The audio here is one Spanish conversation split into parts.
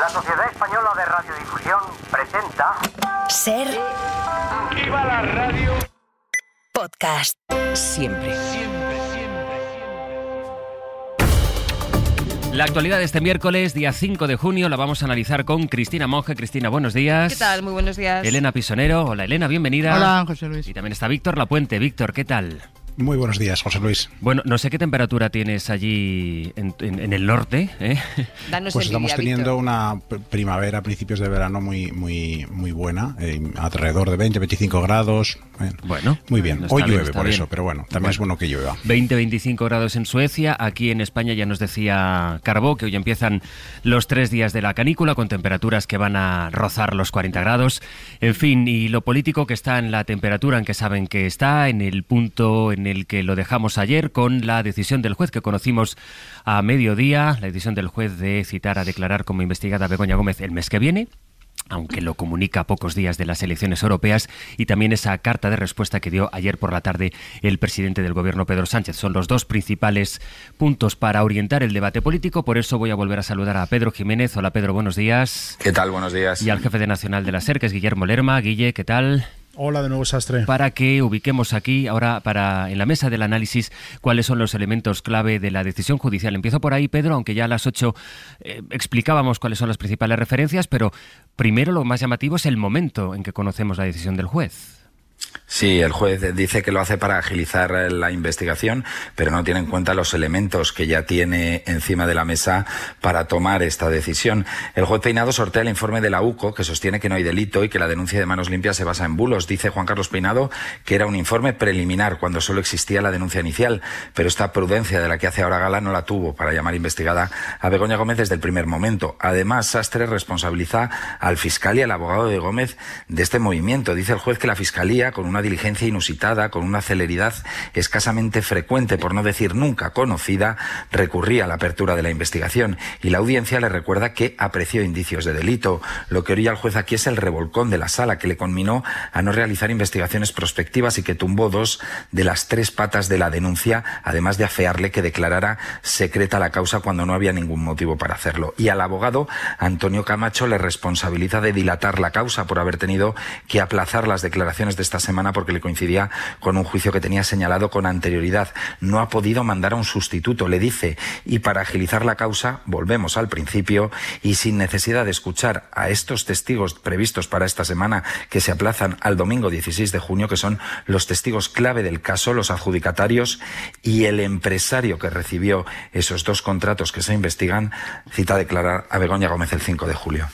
La Sociedad Española de Radiodifusión presenta. Ser. activa la radio! Podcast. Siempre. Siempre, siempre, siempre. La actualidad de este miércoles, día 5 de junio, la vamos a analizar con Cristina Monge. Cristina, buenos días. ¿Qué tal? Muy buenos días. Elena Pisonero. Hola, Elena, bienvenida. Hola, José Luis. Y también está Víctor Lapuente. Víctor, ¿qué tal? Muy buenos días, José Luis. Bueno, no sé qué temperatura tienes allí en, el norte. ¿eh? pues estamos teniendo una primavera, principios de verano muy, muy, muy buena, eh, alrededor de 20, 25 grados. Bueno, muy bien. Hoy llueve por eso, pero bueno, también es bueno que llueva. 20, 25 grados en Suecia. Aquí en España ya nos decía Carbó que hoy empiezan los tres días de la canícula con temperaturas que van a rozar los 40 grados. En fin, y lo político que está en la temperatura, en que saben que está, en el punto, en el el que lo dejamos ayer con la decisión del juez que conocimos a mediodía, la decisión del juez de citar a declarar como investigada a Begoña Gómez el mes que viene aunque lo comunica a pocos días de las elecciones europeas, y también esa carta de respuesta que dio ayer por la tarde el presidente del gobierno Pedro Sánchez. Son los dos principales puntos para orientar el debate político, por eso voy a volver a saludar a Pedro Jiménez. Hola Pedro, buenos días. ¿Qué tal? Buenos días. Y al jefe de Nacional de la SER, que es Guillermo Lerma. Guille, ¿qué tal? Hola de nuevo, Sastre. Para que ubiquemos aquí ahora para en la mesa del análisis cuáles son los elementos clave de la decisión judicial. Empiezo por ahí, Pedro, aunque ya a las 8 eh, explicábamos cuáles son las principales referencias, pero primero lo más llamativo es el momento en que conocemos la decisión del juez. Sí, el juez dice que lo hace para agilizar la investigación, pero no tiene en cuenta los elementos que ya tiene encima de la mesa para tomar esta decisión. El juez Peinado sortea el informe de la UCO que sostiene que no hay delito y que la denuncia de manos limpias se basa en bulos. Dice Juan Carlos Peinado que era un informe preliminar cuando solo existía la denuncia inicial, pero esta prudencia de la que hace ahora gala no la tuvo para llamar investigada a Begoña Gómez desde el primer momento. Además, Sastre responsabiliza al fiscal y al abogado de Gómez de este movimiento. Dice el juez que la fiscalía con una diligencia inusitada, con una celeridad escasamente frecuente, por no decir nunca conocida, recurría a la apertura de la investigación y la audiencia le recuerda que apreció indicios de delito. Lo que orilla al juez aquí es el revolcón de la sala que le conminó a no realizar investigaciones prospectivas y que tumbó dos de las tres patas de la denuncia, además de afearle que declarara secreta la causa cuando no había ningún motivo para hacerlo. Y al abogado Antonio Camacho le responsabiliza de dilatar la causa por haber tenido que aplazar las declaraciones de esta semana porque le coincidía con un juicio que tenía señalado con anterioridad. No ha podido mandar a un sustituto, le dice, y para agilizar la causa, volvemos al principio, y sin necesidad de escuchar a estos testigos previstos para esta semana que se aplazan al domingo 16 de junio, que son los testigos clave del caso, los adjudicatarios y el empresario que recibió esos dos contratos que se investigan, cita declarar a Begoña Gómez el 5 de julio.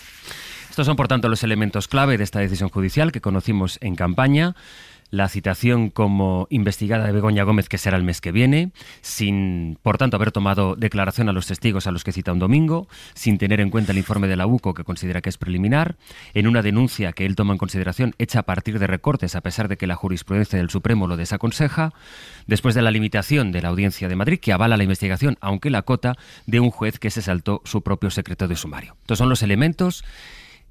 Estos son, por tanto, los elementos clave de esta decisión judicial que conocimos en campaña. La citación como investigada de Begoña Gómez, que será el mes que viene, sin, por tanto, haber tomado declaración a los testigos a los que cita un domingo, sin tener en cuenta el informe de la UCO, que considera que es preliminar, en una denuncia que él toma en consideración hecha a partir de recortes, a pesar de que la jurisprudencia del Supremo lo desaconseja, después de la limitación de la audiencia de Madrid, que avala la investigación, aunque la cota de un juez que se saltó su propio secreto de sumario. Estos son los elementos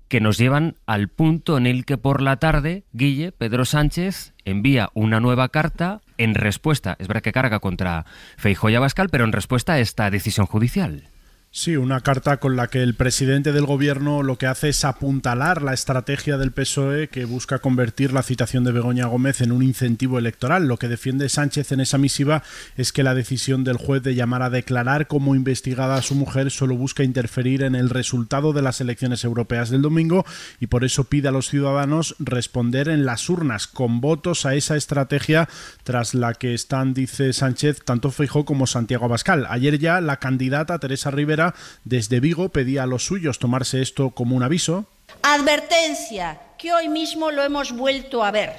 que nos llevan al punto en el que por la tarde Guille, Pedro Sánchez, envía una nueva carta en respuesta, es verdad que carga contra Feijoya y pero en respuesta a esta decisión judicial. Sí, una carta con la que el presidente del gobierno lo que hace es apuntalar la estrategia del PSOE que busca convertir la citación de Begoña Gómez en un incentivo electoral. Lo que defiende Sánchez en esa misiva es que la decisión del juez de llamar a declarar como investigada a su mujer solo busca interferir en el resultado de las elecciones europeas del domingo y por eso pide a los ciudadanos responder en las urnas con votos a esa estrategia tras la que están, dice Sánchez, tanto Feijó como Santiago Abascal. Ayer ya la candidata Teresa Rivera desde Vigo pedía a los suyos tomarse esto como un aviso. Advertencia, que hoy mismo lo hemos vuelto a ver.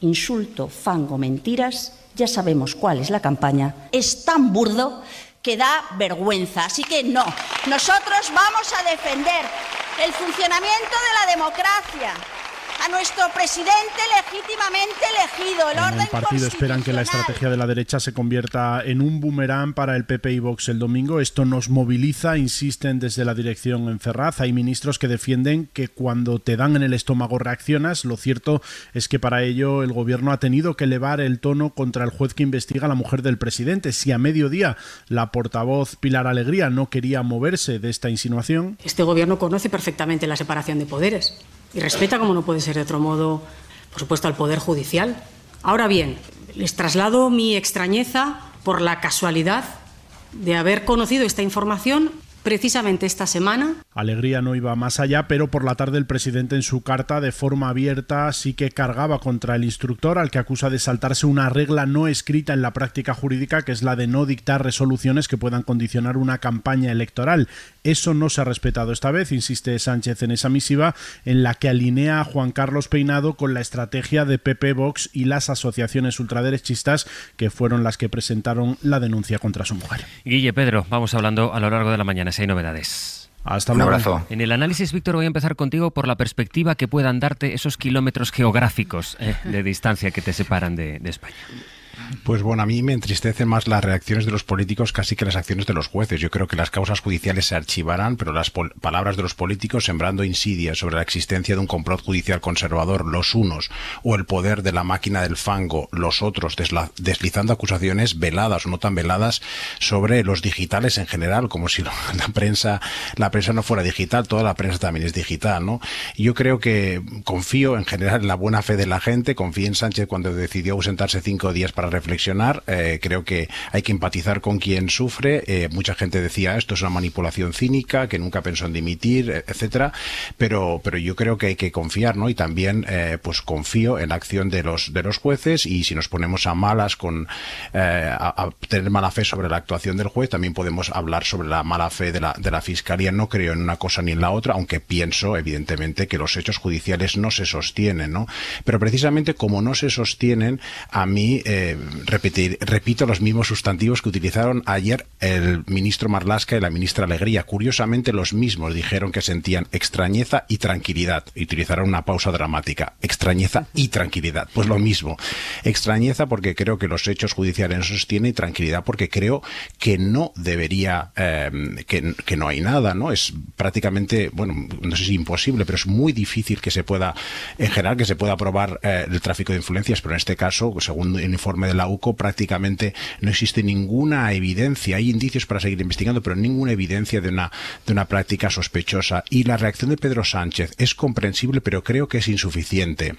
Insulto, fango, mentiras, ya sabemos cuál es la campaña. Es tan burdo que da vergüenza. Así que no, nosotros vamos a defender el funcionamiento de la democracia, a nuestro presidente legítimamente elegido. El en el partido esperan que la estrategia de la derecha se convierta en un boomerang para el PP y Vox el domingo. Esto nos moviliza, insisten desde la dirección en Ferraz. Hay ministros que defienden que cuando te dan en el estómago reaccionas. Lo cierto es que para ello el gobierno ha tenido que elevar el tono contra el juez que investiga a la mujer del presidente. Si a mediodía la portavoz Pilar Alegría no quería moverse de esta insinuación. Este gobierno conoce perfectamente la separación de poderes y respeta, como no puede ser de otro modo, por supuesto, al Poder Judicial. Ahora bien, les traslado mi extrañeza por la casualidad de haber conocido esta información precisamente esta semana. Alegría no iba más allá, pero por la tarde el presidente en su carta de forma abierta sí que cargaba contra el instructor al que acusa de saltarse una regla no escrita en la práctica jurídica que es la de no dictar resoluciones que puedan condicionar una campaña electoral. Eso no se ha respetado esta vez, insiste Sánchez en esa misiva en la que alinea a Juan Carlos Peinado con la estrategia de PP Vox y las asociaciones ultraderechistas que fueron las que presentaron la denuncia contra su mujer. Guille Pedro, vamos hablando a lo largo de la mañana hay novedades. Hasta abrazo. En el análisis, Víctor, voy a empezar contigo por la perspectiva que puedan darte esos kilómetros geográficos eh, de distancia que te separan de España. Pues bueno, a mí me entristecen más las reacciones de los políticos casi que las acciones de los jueces. Yo creo que las causas judiciales se archivarán, pero las palabras de los políticos sembrando insidias sobre la existencia de un complot judicial conservador, los unos, o el poder de la máquina del fango, los otros, deslizando acusaciones veladas o no tan veladas sobre los digitales en general, como si la prensa, la prensa no fuera digital, toda la prensa también es digital, ¿no? Yo creo que confío en general en la buena fe de la gente, confío en Sánchez cuando decidió ausentarse cinco días para reflexionar. Eh, creo que hay que empatizar con quien sufre. Eh, mucha gente decía esto es una manipulación cínica, que nunca pensó en dimitir, e-, etcétera. Pero, pero yo creo que hay que confiar, ¿no? Y también, eh, pues confío en la acción de los de los jueces y si nos ponemos a malas con a, tener mala fe sobre la actuación del juez, también podemos hablar sobre la mala fe de la de la fiscalía. No creo en una cosa ni en la otra, aunque pienso evidentemente que los hechos judiciales no se sostienen, ¿no? Pero precisamente como no se sostienen, a mí eh, repetir, repito los mismos sustantivos que utilizaron ayer el ministro Marlasca y la ministra Alegría. Curiosamente, los mismos dijeron que sentían extrañeza y tranquilidad. utilizaron una pausa dramática. Extrañeza y tranquilidad. Pues lo mismo. Extrañeza porque creo que los hechos judiciales no sostienen y tranquilidad porque creo que no debería, em, que, no hay nada, ¿no? Es prácticamente, bueno, no sé si imposible, pero es muy difícil que se pueda, en general, que se pueda aprobar eh, el tráfico de influencias, pero en este caso, según el informe de la UCO prácticamente no existe ninguna evidencia, hay indicios para seguir investigando, pero ninguna evidencia de una, de una práctica sospechosa. Y la reacción de Pedro Sánchez es comprensible, pero creo que es insuficiente.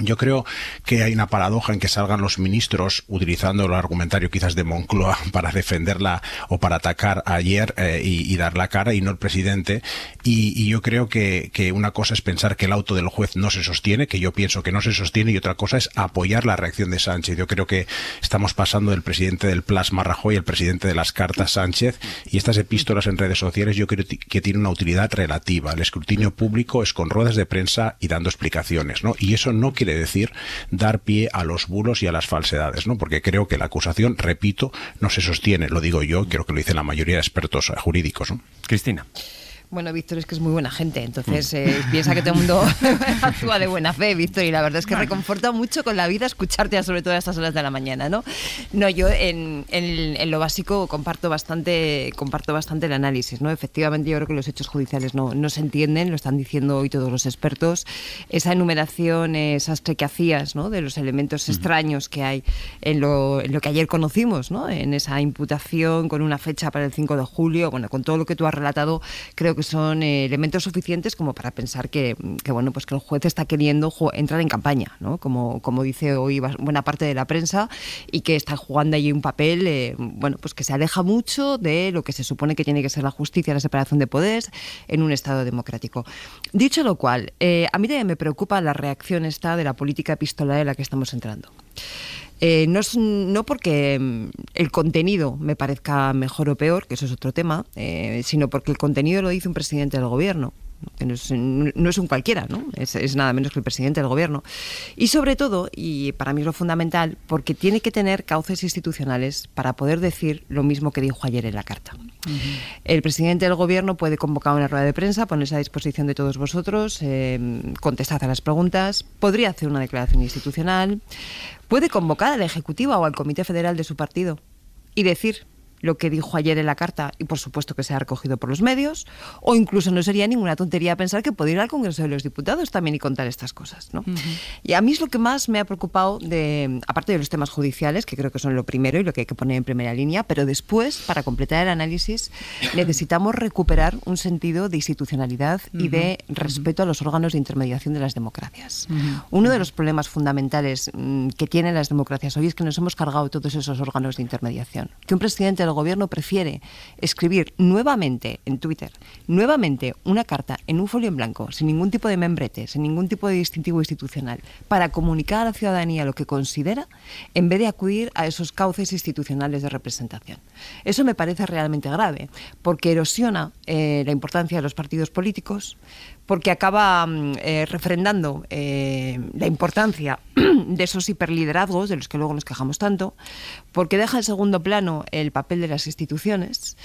Yo creo que hay una paradoja en que salgan los ministros utilizando el argumentario quizás de Moncloa para defenderla o para atacar ayer eh, y, dar la cara y no el presidente. Y, yo creo que, una cosa es pensar que el auto del juez no se sostiene, que yo pienso que no se sostiene, y otra cosa es apoyar la reacción de Sánchez. Yo creo que estamos pasando del presidente del plasma Rajoy el presidente de las cartas Sánchez y estas epístolas en redes sociales yo creo que tienen una utilidad relativa. El escrutinio público es con ruedas de prensa y dando explicaciones, ¿no? Y eso no quiere decir dar pie a los bulos y a las falsedades, ¿no? Porque creo que la acusación, repito, no se sostiene, lo digo yo, creo que lo dicen la mayoría de expertos jurídicos. Cristina. Bueno, Víctor es que es muy buena gente, entonces mm. eh, piensa que todo el mundo actúa de buena fe, Víctor, y la verdad es que reconforta mucho con la vida escucharte, sobre todo a estas horas de la mañana, ¿no? No, yo en, lo básico comparto bastante, comparto bastante el análisis, ¿no? Efectivamente, yo creo que los hechos judiciales no, no se entienden, lo están diciendo hoy todos los expertos. Esa enumeración esas que hacías, ¿no? De los elementos mm. extraños que hay en lo, que ayer conocimos, ¿no? En esa imputación con una fecha para el 5 de julio, bueno, con todo lo que tú has relatado, creo que que son eh, elementos suficientes como para pensar que, bueno, pues que el juez está queriendo entrar en campaña, ¿no? Como, como dice hoy buena parte de la prensa, y que está jugando allí un papel, eh, bueno, pues que se aleja mucho de lo que se supone que tiene que ser la justicia, la separación de poderes en un Estado democrático. Dicho lo cual, eh, a mí también me preocupa la reacción esta de la política epistolar en la que estamos entrando. Eh, no, es, no porque mm, el contenido me parezca mejor o peor, que eso es otro tema, eh, sino porque el contenido lo dice un presidente del gobierno no es, un cualquiera, ¿no? Es, nada menos que el presidente del gobierno. Y sobre todo, y para mí es lo fundamental, porque tiene que tener cauces institucionales para poder decir lo mismo que dijo ayer en la carta. El presidente del gobierno puede convocar una rueda de prensa, ponerse a disposición de todos vosotros, eh, contestar a las preguntas, podría hacer una declaración institucional, puede convocar al Ejecutivo o al Comité Federal de su partido y decir lo que dijo ayer en la carta y por supuesto que se ha recogido por los medios, o incluso no sería ninguna tontería pensar que podría ir al Congreso de los Diputados también y contar estas cosas. ¿no? Y a mí es lo que más me ha preocupado, de, aparte de los temas judiciales, que creo que son lo primero y lo que hay que poner en primera línea, pero después, para completar el análisis, necesitamos recuperar un sentido de institucionalidad y de respeto a los órganos de intermediación de las democracias. Uno de los problemas fundamentales mm, que tienen las democracias hoy es que nos hemos cargado todos esos órganos de intermediación. Que un presidente el gobierno prefiere escribir nuevamente en Twitter, nuevamente una carta en un folio en blanco, sin ningún tipo de membrete, sin ningún tipo de distintivo institucional, para comunicar a la ciudadanía lo que considera, en vez de acudir a esos cauces institucionales de representación. Eso me parece realmente grave, porque erosiona eh, la importancia de los partidos políticos, porque acaba mm, eh, refrendando eh, la importancia de esos hiperliderazgos, de los que luego nos quejamos tanto, porque deja en segundo plano el papel de las instituciones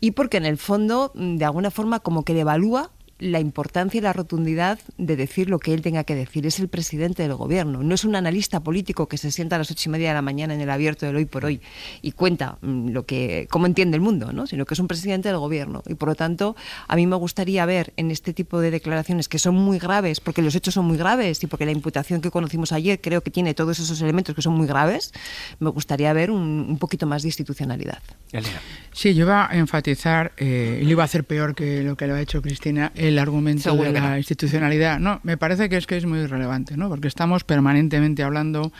y porque en el fondo, mm, de alguna forma, como que devalúa la importancia y la rotundidad de decir lo que él tenga que decir. Es el presidente del gobierno, no es un analista político que se sienta a las ocho y media de la mañana en el abierto del hoy por hoy y cuenta mm, lo que, cómo entiende el mundo, ¿no? sino que es un presidente del gobierno. Y por lo tanto, a mí me gustaría ver en este tipo de declaraciones que son muy graves, porque los hechos son muy graves y porque la imputación que conocimos ayer creo que tiene todos esos elementos que son muy graves, me gustaría ver un, poquito más de institucionalidad. Sí, yo iba a enfatizar, eh, y lo iba a hacer peor que lo que lo ha hecho Cristina, el el argumento de la institucionalidad. No, me parece que es que es muy relevante, ¿no? Porque estamos permanentemente hablando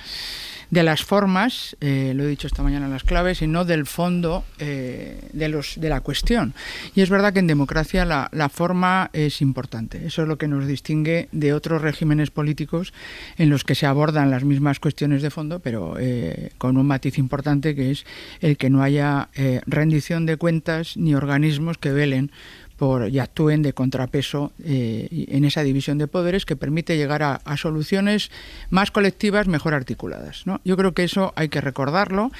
de las formas, eh, lo he dicho esta mañana en las claves, y no del fondo eh, de, los, de la cuestión. Y es verdad que en democracia la, forma es importante. Eso es lo que nos distingue de otros regímenes políticos en los que se abordan las mismas cuestiones de fondo, pero eh, con un matiz importante que es el que no haya rendición de cuentas ni organismos que velen y actúen de contrapeso eh, en esa división de poderes que permite llegar a, soluciones más colectivas, mejor articuladas. Yo creo que eso hay que recordarlo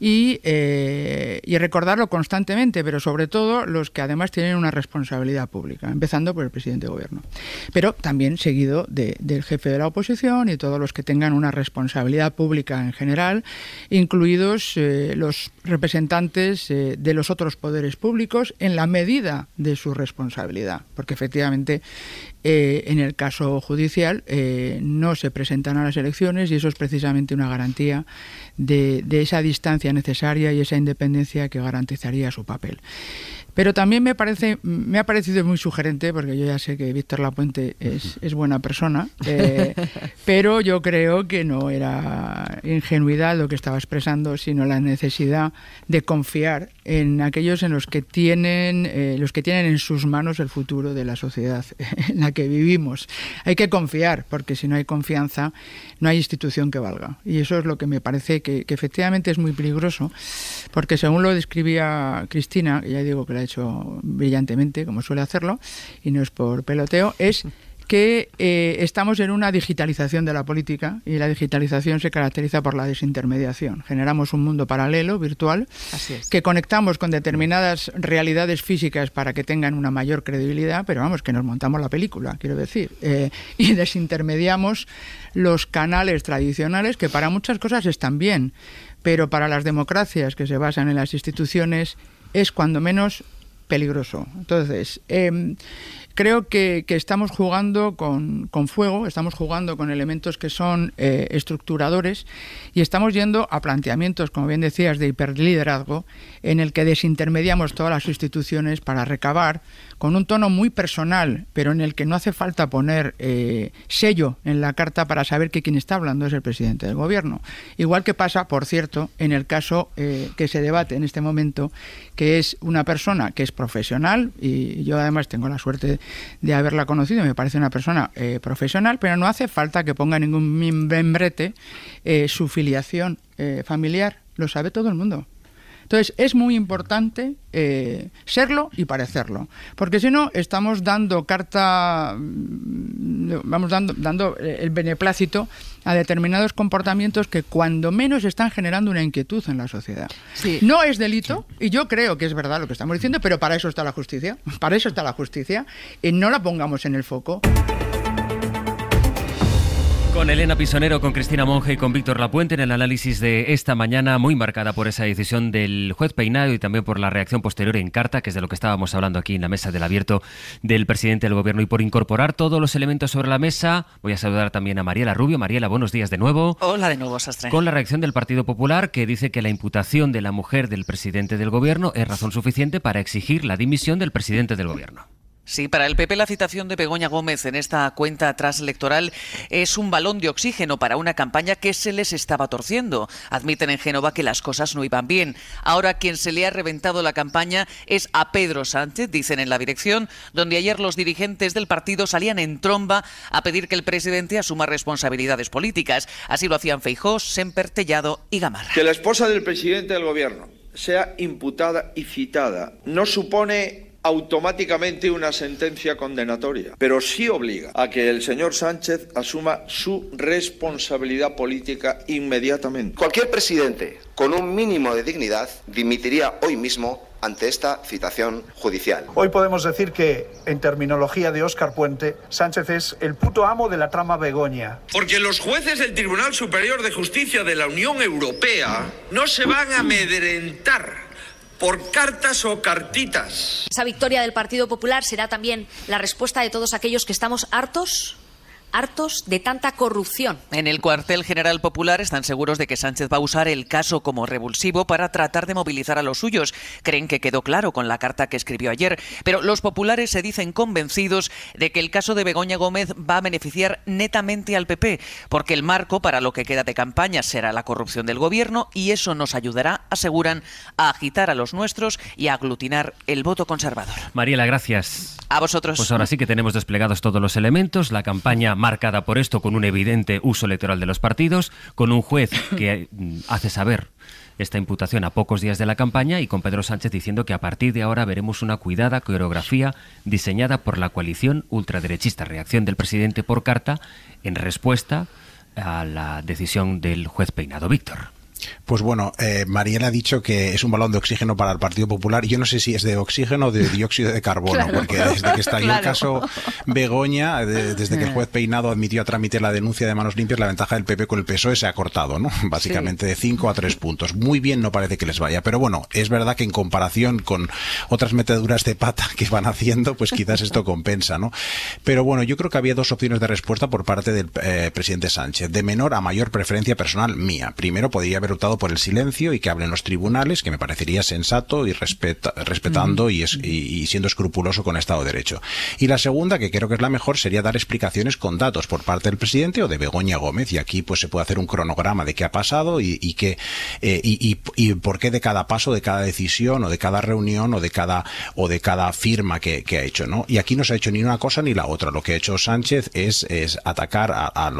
eh, y, recordarlo constantemente, pero sobre todo los que además tienen una responsabilidad pública, empezando por el presidente de gobierno, pero también seguido del jefe de la oposición y todos los que tengan una responsabilidad pública en general, incluidos eh, los representantes de los otros poderes públicos en la medida de su responsabilidad, porque efectivamente eh, en el caso judicial eh, no se presentan a las elecciones y eso es precisamente una garantía de esa distancia necesaria y esa independencia que garantizaría su papel. Pero también me parece, me ha parecido muy sugerente, porque yo ya sé que Víctor Lapuente es, es buena persona, eh, pero yo creo que no era ingenuidad lo que estaba expresando, sino la necesidad de confiar en aquellos en los que tienen, eh, los que tienen en sus manos el futuro de la sociedad en la que vivimos. Hay que confiar, porque si no hay confianza, no hay institución que valga. Y eso es lo que me parece que, efectivamente es muy peligroso, porque según lo describía Cristina, ya digo que la hecho brillantemente, como suele hacerlo, y no es por peloteo, es que eh, estamos en una digitalización de la política y la digitalización se caracteriza por la desintermediación. Generamos un mundo paralelo, virtual, que conectamos con determinadas realidades físicas para que tengan una mayor credibilidad, pero vamos, que nos montamos la película, quiero decir, eh, y desintermediamos los canales tradicionales que para muchas cosas están bien, pero para las democracias que se basan en las instituciones es cuando menos peligroso. Entonces, em, creo que, estamos jugando con, fuego, estamos jugando con elementos que son eh, estructuradores y estamos yendo a planteamientos, como bien decías, de hiperliderazgo, en el que desintermediamos todas las instituciones para recabar con un tono muy personal, pero en el que no hace falta poner eh, sello en la carta para saber que quien está hablando es el presidente del gobierno. Igual que pasa, por cierto, en el caso eh, que se debate en este momento, que es una persona que es profesional y yo además tengo la suerte de haberla conocido, me parece una persona eh, profesional, pero no hace falta que ponga ningún membrete eh, su filiación eh, familiar, lo sabe todo el mundo. Entonces es muy importante serlo y parecerlo, porque si no estamos dando carta, mm, vamos dando, dando el beneplácito a determinados comportamientos que cuando menos están generando una inquietud en la sociedad. No es delito, y yo creo que es verdad lo que estamos diciendo, pero para eso está la justicia, para eso está la justicia, y no la pongamos en el foco. Con Elena Pisonero, con Cristina Monge y con Víctor Lapuente en el análisis de esta mañana, muy marcada por esa decisión del juez Peinado y también por la reacción posterior en carta, que es de lo que estábamos hablando aquí en la mesa del abierto del presidente del gobierno. Y por incorporar todos los elementos sobre la mesa, voy a saludar también a Mariela Rubio. Mariela, buenos días de nuevo. Hola de nuevo, Sastre. Con la reacción del Partido Popular, que dice que la imputación de la mujer del presidente del gobierno es razón suficiente para exigir la dimisión del presidente del gobierno. Sí, para el PP la citación de Begoña Gómez en esta cuenta atrás es un balón de oxígeno para una campaña que se les estaba torciendo. Admiten en Génova que las cosas no iban bien. Ahora quien se le ha reventado la campaña es a Pedro Sánchez, dicen en la dirección, donde ayer los dirigentes del partido salían en tromba a pedir que el presidente asuma responsabilidades políticas. Así lo hacían Feijós, Semper, y Gamarra. Que la esposa del presidente del gobierno sea imputada y citada no supone automáticamente una sentencia condenatoria, pero sí obliga a que el señor Sánchez asuma su responsabilidad política inmediatamente. Cualquier presidente con un mínimo de dignidad dimitiría hoy mismo ante esta citación judicial. Hoy podemos decir que, en terminología de Óscar Puente, Sánchez es el puto amo de la trama Begoña. Porque los jueces del Tribunal Superior de Justicia de la Unión Europea no se van a amedrentar por cartas o cartitas. Esa victoria del Partido Popular será también la respuesta de todos aquellos que estamos hartos hartos de tanta corrupción. En el cuartel general popular están seguros de que Sánchez va a usar el caso como revulsivo para tratar de movilizar a los suyos. Creen que quedó claro con la carta que escribió ayer. Pero los populares se dicen convencidos de que el caso de Begoña Gómez va a beneficiar netamente al PP, porque el marco para lo que queda de campaña será la corrupción del gobierno y eso nos ayudará, aseguran, a agitar a los nuestros y a aglutinar el voto conservador. Mariela, gracias. A vosotros. Pues ahora sí que tenemos desplegados todos los elementos, la campaña marcada por esto, con un evidente uso electoral de los partidos, con un juez que mm, hace saber esta imputación a pocos días de la campaña y con Pedro Sánchez diciendo que a partir de ahora veremos una cuidada coreografía diseñada por la coalición ultraderechista. Reacción del presidente por carta en respuesta a la decisión del juez Peinado Víctor. Pues bueno, eh, Mariela ha dicho que es un balón de oxígeno para el Partido Popular. Yo no sé si es de oxígeno o de dióxido de carbono, porque desde que está el caso Begoña, eh, desde que el juez Peinado admitió a trámite la denuncia de manos limpias, la ventaja del PP con el PSOE se ha cortado, ¿no? Básicamente de 5 a 3 puntos. Muy bien no parece que les vaya, pero bueno, es verdad que en comparación con otras meteduras de pata que van haciendo, pues quizás esto compensa, ¿no? Pero bueno, yo creo que había dos opciones de respuesta por parte del eh, presidente Sánchez. De menor a mayor preferencia personal mía. Primero podría optado por el silencio y que hablen los tribunales, que me parecería sensato y respetando y, y, siendo escrupuloso con Estado de Derecho. Y la segunda, que creo que es la mejor, sería dar explicaciones con datos por parte del presidente o de Begoña Gómez. Y aquí pues se puede hacer un cronograma de qué ha pasado y, qué, eh, y, por qué de cada paso, de cada decisión o de cada reunión o de cada, o de cada firma que, ha hecho. ¿no? Y aquí no se ha hecho ni una cosa ni la otra. Lo que ha hecho Sánchez es, atacar a,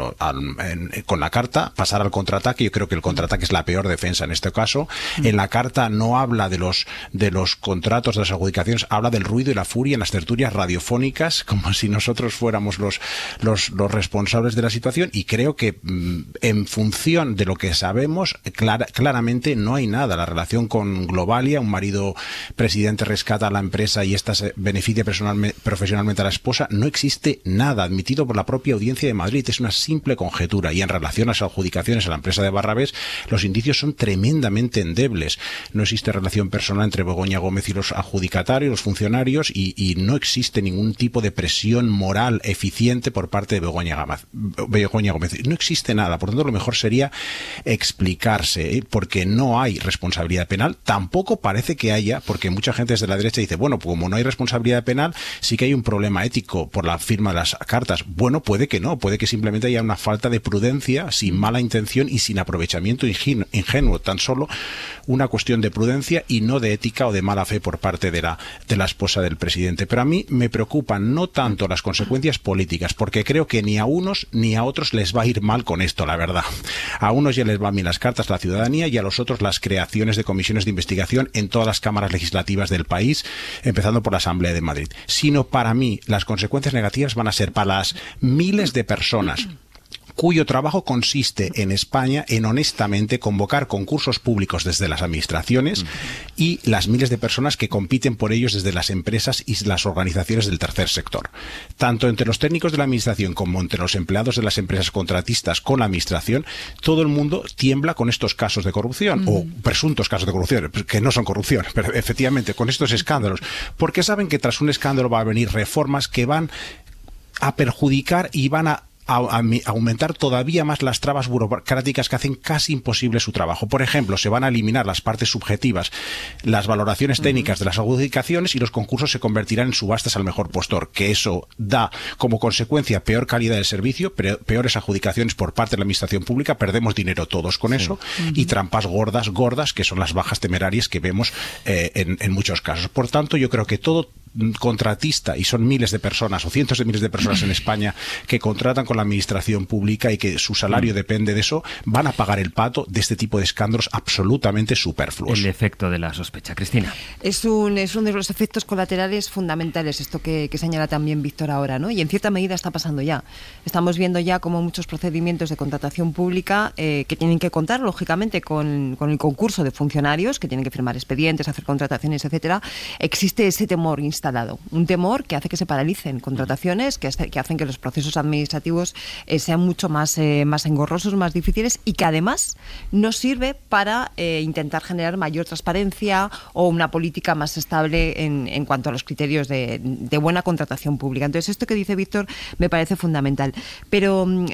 en, con la carta, pasar al contraataque. Yo creo que el contraataque es la peor defensa en este caso. En la carta no habla de los, de los contratos, de las adjudicaciones, habla del ruido y la furia en las tertulias radiofónicas, como si nosotros fuéramos los, los, los responsables de la situación. Y creo que mm, en función de lo que sabemos, claramente no hay nada. La relación con Globalia, un marido presidente rescata a la empresa y esta se beneficia personalmente, profesionalmente a la esposa, no existe nada admitido por la propia audiencia de Madrid. Es una simple conjetura. Y en relación a las adjudicaciones a la empresa de Barrabés, los indicios son tremendamente endebles. No existe relación personal entre Begoña Gómez y los adjudicatarios, los funcionarios, y, no existe ningún tipo de presión moral eficiente por parte de Begoña, Gómez. No existe nada. Por tanto, lo mejor sería explicarse, ¿eh? porque no hay responsabilidad penal. Tampoco parece que haya, porque mucha gente desde la derecha dice, bueno, como no hay responsabilidad penal, sí que hay un problema ético por la firma de las cartas. Bueno, puede que no, puede que simplemente haya una falta de prudencia, sin mala intención y sin aprovechamiento ingenuo ingenuo, tan solo una cuestión de prudencia y no de ética o de mala fe por parte de la, de la esposa del presidente. Pero a mí me preocupan no tanto las consecuencias políticas, porque creo que ni a unos ni a otros les va a ir mal con esto, la verdad. A unos ya les van bien las cartas la ciudadanía y a los otros las creaciones de comisiones de investigación en todas las cámaras legislativas del país, empezando por la Asamblea de Madrid. Sino para mí las consecuencias negativas van a ser para las miles de personas cuyo trabajo consiste en España en honestamente convocar concursos públicos desde las administraciones y las miles de personas que compiten por ellos desde las empresas y las organizaciones del tercer sector. Tanto entre los técnicos de la administración como entre los empleados de las empresas contratistas con la administración, todo el mundo tiembla con estos casos de corrupción o presuntos casos de corrupción, que no son corrupción, pero efectivamente con estos escándalos, porque saben que tras un escándalo va a venir reformas que van a perjudicar y van a a, aumentar todavía más las trabas burocráticas que hacen casi imposible su trabajo. Por ejemplo, se van a eliminar las partes subjetivas, las valoraciones técnicas de las adjudicaciones y los concursos se convertirán en subastas al mejor postor, que eso da como consecuencia peor calidad del servicio, peores adjudicaciones por parte de la administración pública, perdemos dinero todos con eso y trampas gordas, gordas, que son las bajas temerarias que vemos eh, en muchos casos. Por tanto, yo creo que todo contratista, y son miles de personas o cientos de miles de personas en España que contratan con la administración pública y que su salario mm. depende de eso, van a pagar el pato de este tipo de escándalos absolutamente superfluos. El efecto de la sospecha, Cristina. Es, un, es uno de los efectos colaterales fundamentales, esto que, que señala también Víctor ahora, ¿no? Y en cierta medida está pasando ya. Estamos viendo ya como muchos procedimientos de contratación pública eh, que tienen que contar, lógicamente, con, con, el concurso de funcionarios, que tienen que firmar expedientes, hacer contrataciones, etcétera, existe ese temor dado. Un temor que hace que se paralicen contrataciones, que, que hacen que los procesos administrativos eh, sean mucho más, eh, más engorrosos, más difíciles y que además no sirve para eh, intentar generar mayor transparencia o una política más estable en, cuanto a los criterios de, buena contratación pública. Entonces, esto que dice Víctor me parece fundamental. Pero mm,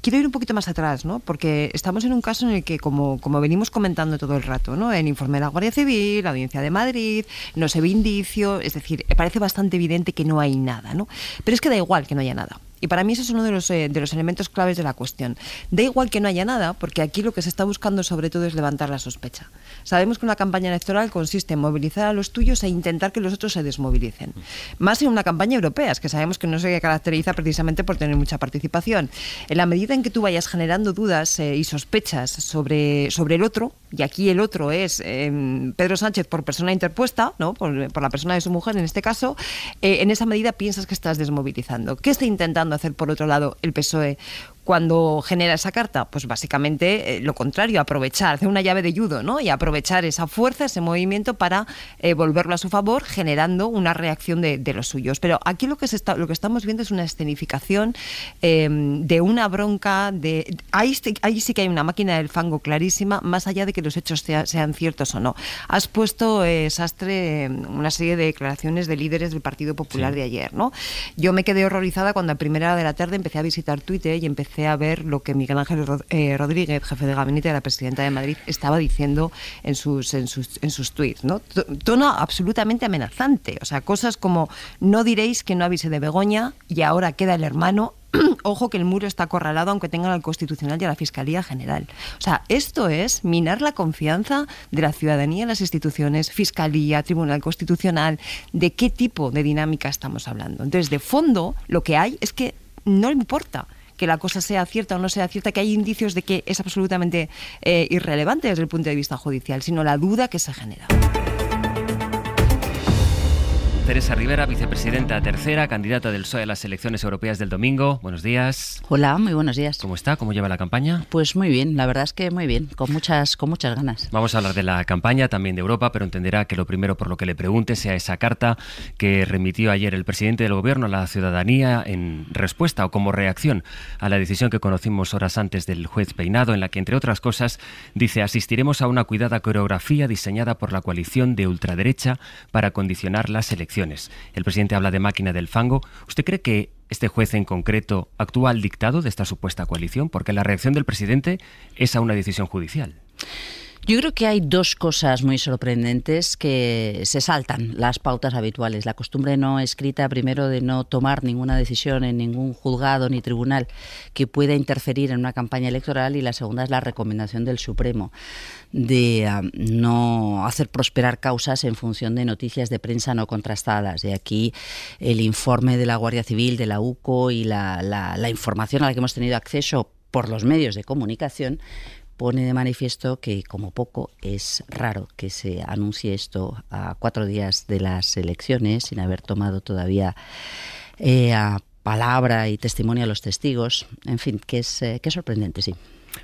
quiero ir un poquito más atrás, ¿no? Porque estamos en un caso en el que, como, como venimos comentando todo el rato, ¿no? En informe de la Guardia Civil, la Audiencia de Madrid, no se ve indicio, es decir, parece bastante evidente que no hay nada, ¿no? Pero es que da igual que no haya nada. Y para mí ese es uno de los, eh, de los elementos claves de la cuestión. Da igual que no haya nada, porque aquí lo que se está buscando sobre todo es levantar la sospecha. Sabemos que una campaña electoral consiste en movilizar a los tuyos e intentar que los otros se desmovilicen. Más en una campaña europea, es que sabemos que no se caracteriza precisamente por tener mucha participación. En la medida en que tú vayas generando dudas eh, y sospechas sobre, sobre el otro, y aquí el otro es em, Pedro Sánchez por persona interpuesta, ¿no? por, por la persona de su mujer en este caso, eh, en esa medida piensas que estás desmovilizando. ¿Qué está intentando? hacer por otro lado el PSOE cuando genera esa carta? Pues básicamente eh, lo contrario, aprovechar, hacer una llave de judo, ¿no? Y aprovechar esa fuerza, ese movimiento para eh, volverlo a su favor, generando una reacción de, los suyos. Pero aquí lo que, se está, lo que estamos viendo es una escenificación em, de una bronca, de ahí, sí que hay una máquina del fango clarísima, más allá de que los hechos sean ciertos o no. Has puesto, eh, Sastre, em, una serie de declaraciones de líderes del Partido Popular de ayer, ¿no? Yo me quedé horrorizada cuando a primera hora de la tarde empecé a visitar Twitter y empecé a ver lo que Miguel Ángel eh, Rodríguez, jefe de gabinete de la presidenta de Madrid, estaba diciendo en sus, en sus, en tweets. ¿no? tono absolutamente amenazante. O sea, cosas como no diréis que no avise de Begoña y ahora queda el hermano ojo que el muro está acorralado aunque tengan al Constitucional y a la Fiscalía General. O sea, esto es minar la confianza de la ciudadanía en las instituciones, Fiscalía, Tribunal Constitucional, de qué tipo de dinámica estamos hablando. Entonces, de fondo, lo que hay es que no importa que la cosa sea cierta o no sea cierta, que hay indicios de que es absolutamente eh, irrelevante desde el punto de vista judicial, sino la duda que se genera. Teresa Rivera, vicepresidenta tercera, candidata del PSOE a las elecciones europeas del domingo. Buenos días. Hola, muy buenos días. ¿Cómo está? ¿Cómo lleva la campaña? Pues muy bien, la verdad es que muy bien, con muchas, con muchas ganas. Vamos a hablar de la campaña, también de Europa, pero entenderá que lo primero por lo que le pregunte sea esa carta que remitió ayer el presidente del gobierno a la ciudadanía en respuesta o como reacción a la decisión que conocimos horas antes del juez Peinado, en la que, entre otras cosas, dice asistiremos a una cuidada coreografía diseñada por la coalición de ultraderecha para condicionar las elecciones el presidente habla de máquina del fango. ¿Usted cree que este juez en concreto actúa al dictado de esta supuesta coalición? Porque la reacción del presidente es a una decisión judicial. Yo creo que hay dos cosas muy sorprendentes que se saltan las pautas habituales. La costumbre no escrita, primero, de no tomar ninguna decisión en ningún juzgado ni tribunal que pueda interferir en una campaña electoral. Y la segunda es la recomendación del Supremo de um, no hacer prosperar causas en función de noticias de prensa no contrastadas. De aquí el informe de la Guardia Civil, de la UCO y la información a la que hemos tenido acceso por los medios de comunicación pone de manifiesto que como poco es raro que se anuncie esto a cuatro días de las elecciones sin haber tomado todavía eh, palabra y testimonio a los testigos. En fin, que es, eh, que es sorprendente, sí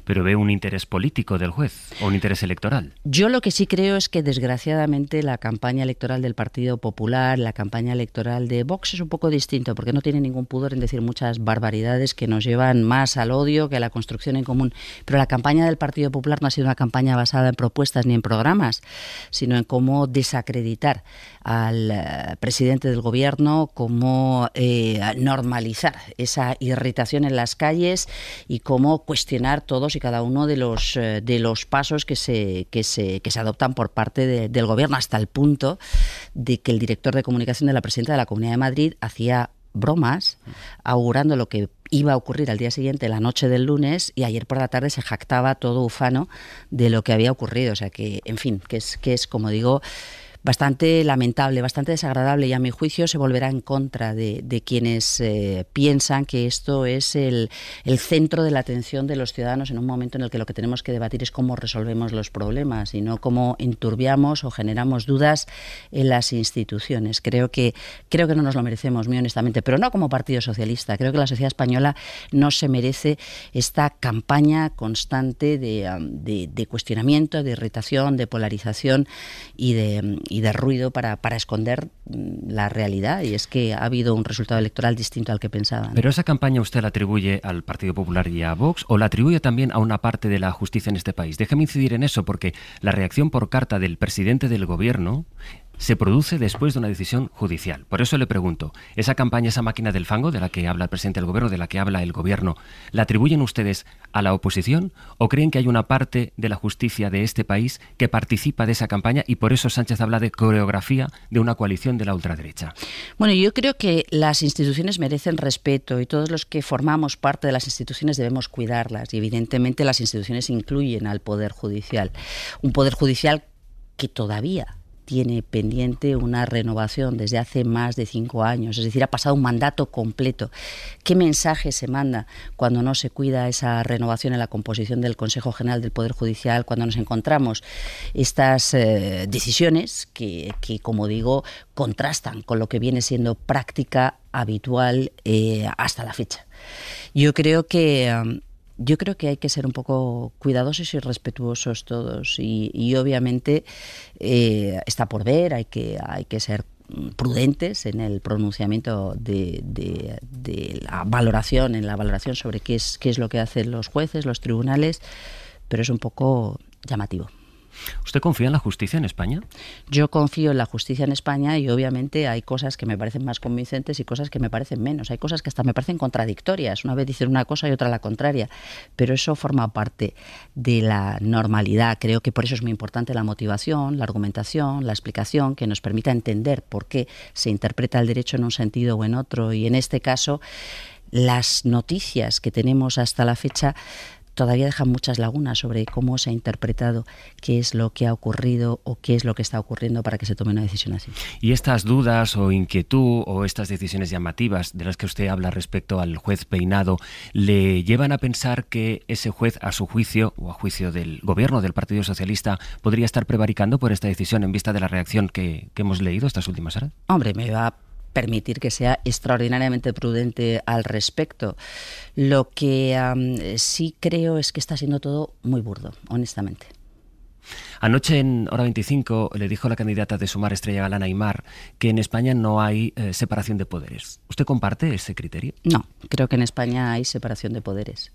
pero ve un interés político del juez o un interés electoral. Yo lo que sí creo es que desgraciadamente la campaña electoral del Partido Popular, la campaña electoral de Vox es un poco distinto porque no tiene ningún pudor en decir muchas barbaridades que nos llevan más al odio que a la construcción en común. Pero la campaña del Partido Popular no ha sido una campaña basada en propuestas ni en programas, sino en cómo desacreditar al eh, presidente del gobierno, cómo eh, normalizar esa irritación en las calles y cómo cuestionar todo y cada uno de los, eh, de los pasos que se, que se, que se adoptan por parte del gobierno, hasta el punto de que el director de comunicación de la presidenta de la Comunidad de Madrid hacía bromas, augurando lo que iba a ocurrir al día siguiente, la noche del lunes, y ayer por la tarde se jactaba todo ufano de lo que había ocurrido. O sea que, en fin, que es, que es como digo, bastante lamentable, bastante desagradable y a mi juicio se volverá en contra de, quienes eh, piensan que esto es el, centro de la atención de los ciudadanos en un momento en el que lo que tenemos que debatir es cómo resolvemos los problemas y no cómo enturbiamos o generamos dudas en las instituciones. Creo que, creo que no nos lo merecemos, muy honestamente, pero no como Partido Socialista. Creo que la sociedad española no se merece esta campaña constante de um, cuestionamiento, de irritación, de polarización y de, y de ruido para, para esconder mm, la realidad. Y es que ha habido un resultado electoral distinto al que pensaban. ¿Pero esa campaña usted la atribuye al Partido Popular y a Vox o la atribuye también a una parte de la justicia en este país? Déjeme incidir en eso porque la reacción por carta del presidente del gobierno se produce después de una decisión judicial. Por eso le pregunto, ¿esa campaña, esa máquina del fango de la que habla el presidente del gobierno, de la que habla el gobierno, la atribuyen ustedes a la oposición o creen que hay una parte de la justicia de este país que participa de esa campaña y por eso Sánchez habla de coreografía de una coalición de la ultraderecha? Bueno, yo creo que las instituciones merecen respeto y todos los que formamos parte de las instituciones debemos cuidarlas y evidentemente las instituciones incluyen al Poder Judicial. Un Poder Judicial que todavía tiene pendiente una renovación desde hace más de cinco años, es decir, ha pasado un mandato completo. ¿Qué mensaje se manda cuando no se cuida esa renovación en la composición del Consejo General del Poder Judicial, cuando nos encontramos estas eh, decisiones que, como digo, contrastan con lo que viene siendo práctica habitual eh, hasta la fecha? Yo creo que... Um, yo creo que hay que ser un poco cuidadosos y respetuosos todos y, obviamente eh, está por ver, hay que, hay que ser prudentes en el pronunciamiento de, de, la valoración, en la valoración sobre qué es, qué es lo que hacen los jueces, los tribunales, pero es un poco llamativo. ¿Usted confía en la justicia en España? Yo confío en la justicia en España y obviamente hay cosas que me parecen más convincentes y cosas que me parecen menos. Hay cosas que hasta me parecen contradictorias. Una vez dicen una cosa y otra la contraria. Pero eso forma parte de la normalidad. Creo que por eso es muy importante la motivación, la argumentación, la explicación que nos permita entender por qué se interpreta el derecho en un sentido o en otro. Y en este caso, las noticias que tenemos hasta la fecha todavía dejan muchas lagunas sobre cómo se ha interpretado qué es lo que ha ocurrido o qué es lo que está ocurriendo para que se tome una decisión así. Y estas dudas o inquietud o estas decisiones llamativas de las que usted habla respecto al juez peinado, ¿le llevan a pensar que ese juez, a su juicio o a juicio del gobierno del Partido Socialista, podría estar prevaricando por esta decisión en vista de la reacción que, hemos leído estas últimas horas? Hombre, me va permitir que sea extraordinariamente prudente al respecto. Lo que sí creo es que está siendo todo muy burdo, honestamente. Anoche en Hora 25 le dijo la candidata de Sumar Estrella Galán Aymar que en España no hay eh, separación de poderes. ¿Usted comparte ese criterio? No, creo que en España hay separación de poderes.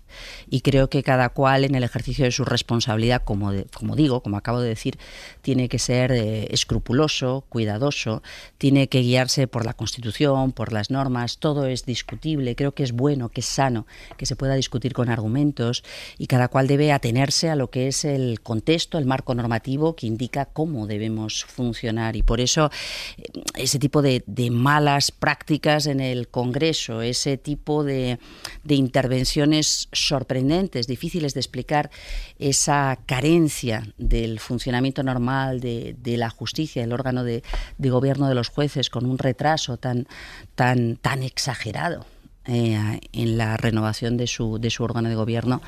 Y creo que cada cual en el ejercicio de su responsabilidad, como, como digo, como acabo de decir, tiene que ser eh, escrupuloso, cuidadoso, tiene que guiarse por la Constitución, por las normas, todo es discutible, creo que es bueno, que es sano, que se pueda discutir con argumentos y cada cual debe atenerse a lo que es el contexto, el marco normativo que indica cómo debemos funcionar y por eso eh, ese tipo de, malas prácticas en el Congreso, ese tipo de, intervenciones sorprendentes, difíciles de explicar, esa carencia del funcionamiento normal de, la justicia, el órgano de, gobierno de los jueces, con un retraso tan, tan, tan exagerado eh, en la renovación de su, de su órgano de gobierno,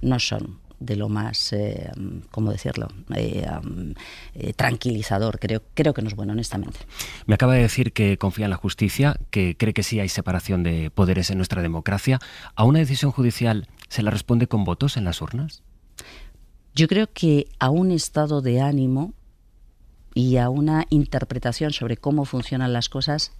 no son de lo más, eh, ¿cómo decirlo?, eh, eh, tranquilizador. Creo, creo que no es bueno, honestamente. Me acaba de decir que confía en la justicia, que cree que sí hay separación de poderes en nuestra democracia. ¿A una decisión judicial se la responde con votos en las urnas? Yo creo que a un estado de ánimo y a una interpretación sobre cómo funcionan las cosas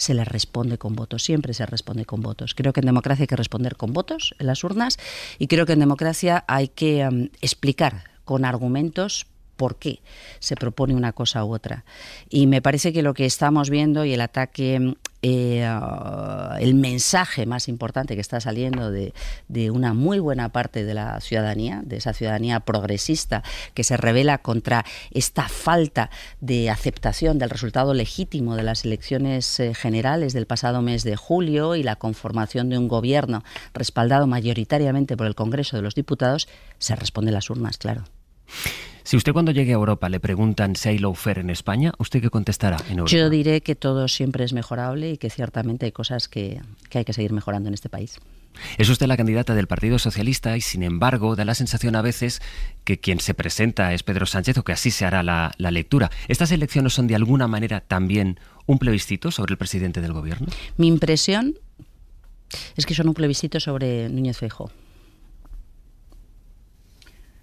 se les responde con votos, siempre se responde con votos. Creo que en democracia hay que responder con votos en las urnas y creo que en democracia hay que em, explicar con argumentos por qué se propone una cosa u otra. Y me parece que lo que estamos viendo y el ataque eh, el mensaje más importante que está saliendo de, una muy buena parte de la ciudadanía, de esa ciudadanía progresista que se revela contra esta falta de aceptación del resultado legítimo de las elecciones eh, generales del pasado mes de julio y la conformación de un gobierno respaldado mayoritariamente por el Congreso de los Diputados, se responde en las urnas, claro. Si usted cuando llegue a Europa le preguntan si hay fare en España, ¿usted qué contestará en Europa? Yo diré que todo siempre es mejorable y que ciertamente hay cosas que, hay que seguir mejorando en este país. Es usted la candidata del Partido Socialista y, sin embargo, da la sensación a veces que quien se presenta es Pedro Sánchez o que así se hará la, lectura. ¿Estas elecciones son de alguna manera también un plebiscito sobre el presidente del gobierno? Mi impresión es que son un plebiscito sobre Núñez Feijóo.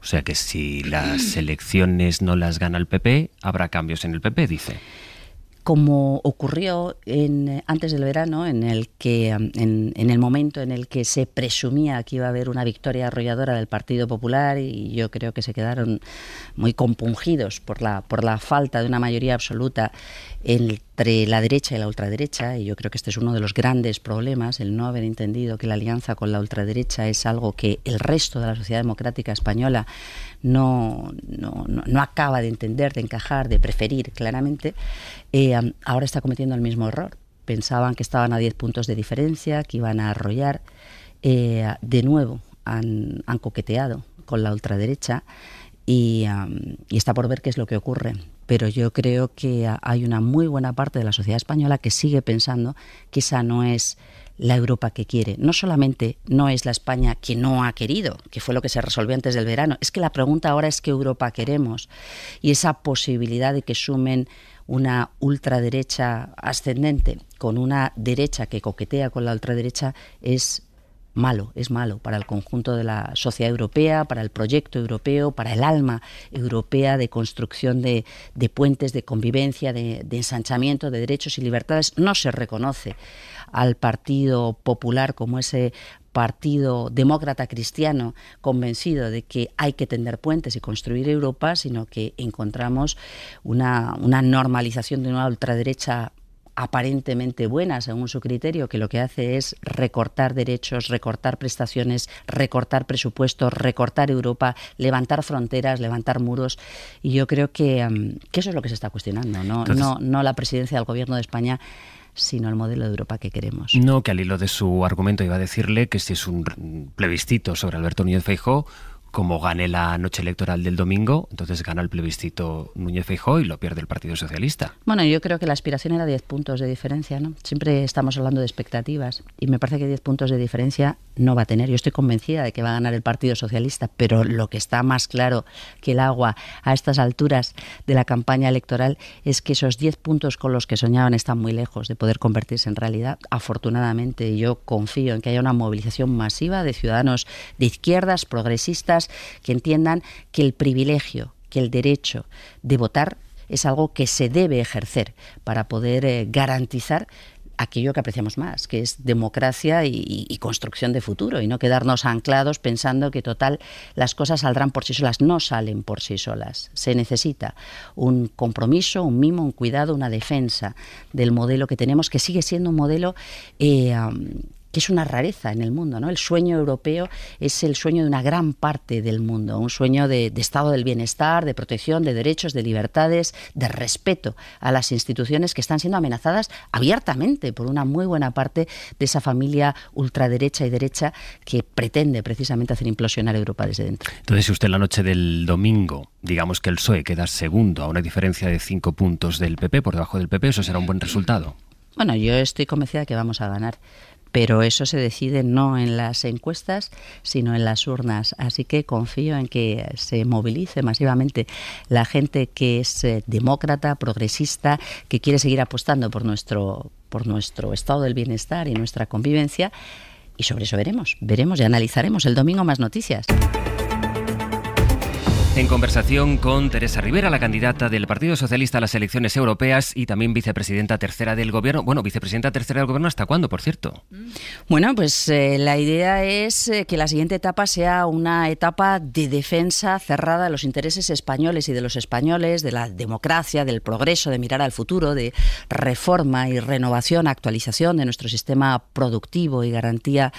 O sea que si las elecciones no las gana el PP, habrá cambios en el PP, dice como ocurrió en, eh, antes del verano, en el, que, mm, en, el momento en el que se presumía que iba a haber una victoria arrolladora del Partido Popular y yo creo que se quedaron muy compungidos por la, por la falta de una mayoría absoluta en el entre la derecha y la ultraderecha, y yo creo que este es uno de los grandes problemas, el no haber entendido que la alianza con la ultraderecha es algo que el resto de la sociedad democrática española no, no, acaba de entender, de encajar, de preferir claramente, eh, ahora está cometiendo el mismo error. Pensaban que estaban a 10 puntos de diferencia, que iban a arrollar. Eh, de nuevo, han, han coqueteado con la ultraderecha. y, está por ver qué es lo que ocurre pero yo creo que hay una muy buena parte de la sociedad española que sigue pensando que esa no es la Europa que quiere. No solamente no es la España que no ha querido, que fue lo que se resolvió antes del verano, es que la pregunta ahora es qué Europa queremos y esa posibilidad de que sumen una ultraderecha ascendente con una derecha que coquetea con la ultraderecha es malo, es malo para el conjunto de la sociedad europea, para el proyecto europeo, para el alma europea de construcción de, puentes, de convivencia, de, ensanchamiento de derechos y libertades. No se reconoce al Partido Popular como ese partido demócrata cristiano convencido de que hay que tender puentes y construir Europa, sino que encontramos una normalización de una ultraderecha aparentemente buena, según su criterio, que lo que hace es recortar derechos, recortar prestaciones, recortar presupuestos, recortar Europa, levantar fronteras, levantar muros. Y yo creo que, mm, eso es lo que se está cuestionando, no, no, no la presidencia del Gobierno de España sino el modelo de Europa que queremos. No, que al hilo de su argumento iba a decirle que si es un plebiscito sobre Alberto Núñez Feijóo, como gane la noche electoral del domingo, entonces gana el plebiscito Núñez Feijóo y lo pierde el Partido Socialista. Bueno, yo creo que la aspiración era 10 puntos de diferencia, ¿no? Siempre estamos hablando de expectativas y me parece que 10 puntos de diferencia no va a tener. Yo estoy convencida de que va a ganar el Partido Socialista, pero lo que está más claro que el agua a estas alturas de la campaña electoral es que esos 10 puntos con los que soñaban están muy lejos de poder convertirse en realidad. Afortunadamente, yo confío en que haya una movilización masiva de ciudadanos de izquierdas, progresistas, que entiendan que el privilegio, que el derecho de votar es algo que se debe ejercer para poder eh, garantizar aquello que apreciamos más, que es democracia y, construcción de futuro, y no quedarnos anclados pensando que total las cosas saldrán por sí solas, no salen por sí solas. Se necesita un compromiso, un mimo, un cuidado, una defensa del modelo que tenemos, que sigue siendo un modelo eh, es una rareza en el mundo. ¿no? El sueño europeo es el sueño de una gran parte del mundo, un sueño de, estado del bienestar, de protección, de derechos, de libertades, de respeto a las instituciones que están siendo amenazadas abiertamente por una muy buena parte de esa familia ultraderecha y derecha que pretende precisamente hacer implosionar Europa desde dentro. Entonces, si usted la noche del domingo, digamos que el PSOE queda segundo a una diferencia de cinco puntos del PP, por debajo del PP, eso será un buen resultado. Bueno, yo estoy convencida de que vamos a ganar pero eso se decide no en las encuestas, sino en las urnas. Así que confío en que se movilice masivamente la gente que es eh, demócrata, progresista, que quiere seguir apostando por nuestro, por nuestro estado del bienestar y nuestra convivencia. Y sobre eso veremos, veremos y analizaremos el domingo más noticias. En conversación con Teresa Rivera, la candidata del Partido Socialista a las elecciones europeas y también vicepresidenta tercera del Gobierno. Bueno, vicepresidenta tercera del Gobierno, ¿hasta cuándo, por cierto? Mm. Bueno, pues eh, la idea es eh, que la siguiente etapa sea una etapa de defensa cerrada de los intereses españoles y de los españoles, de la democracia, del progreso, de mirar al futuro, de reforma y renovación, actualización de nuestro sistema productivo y garantía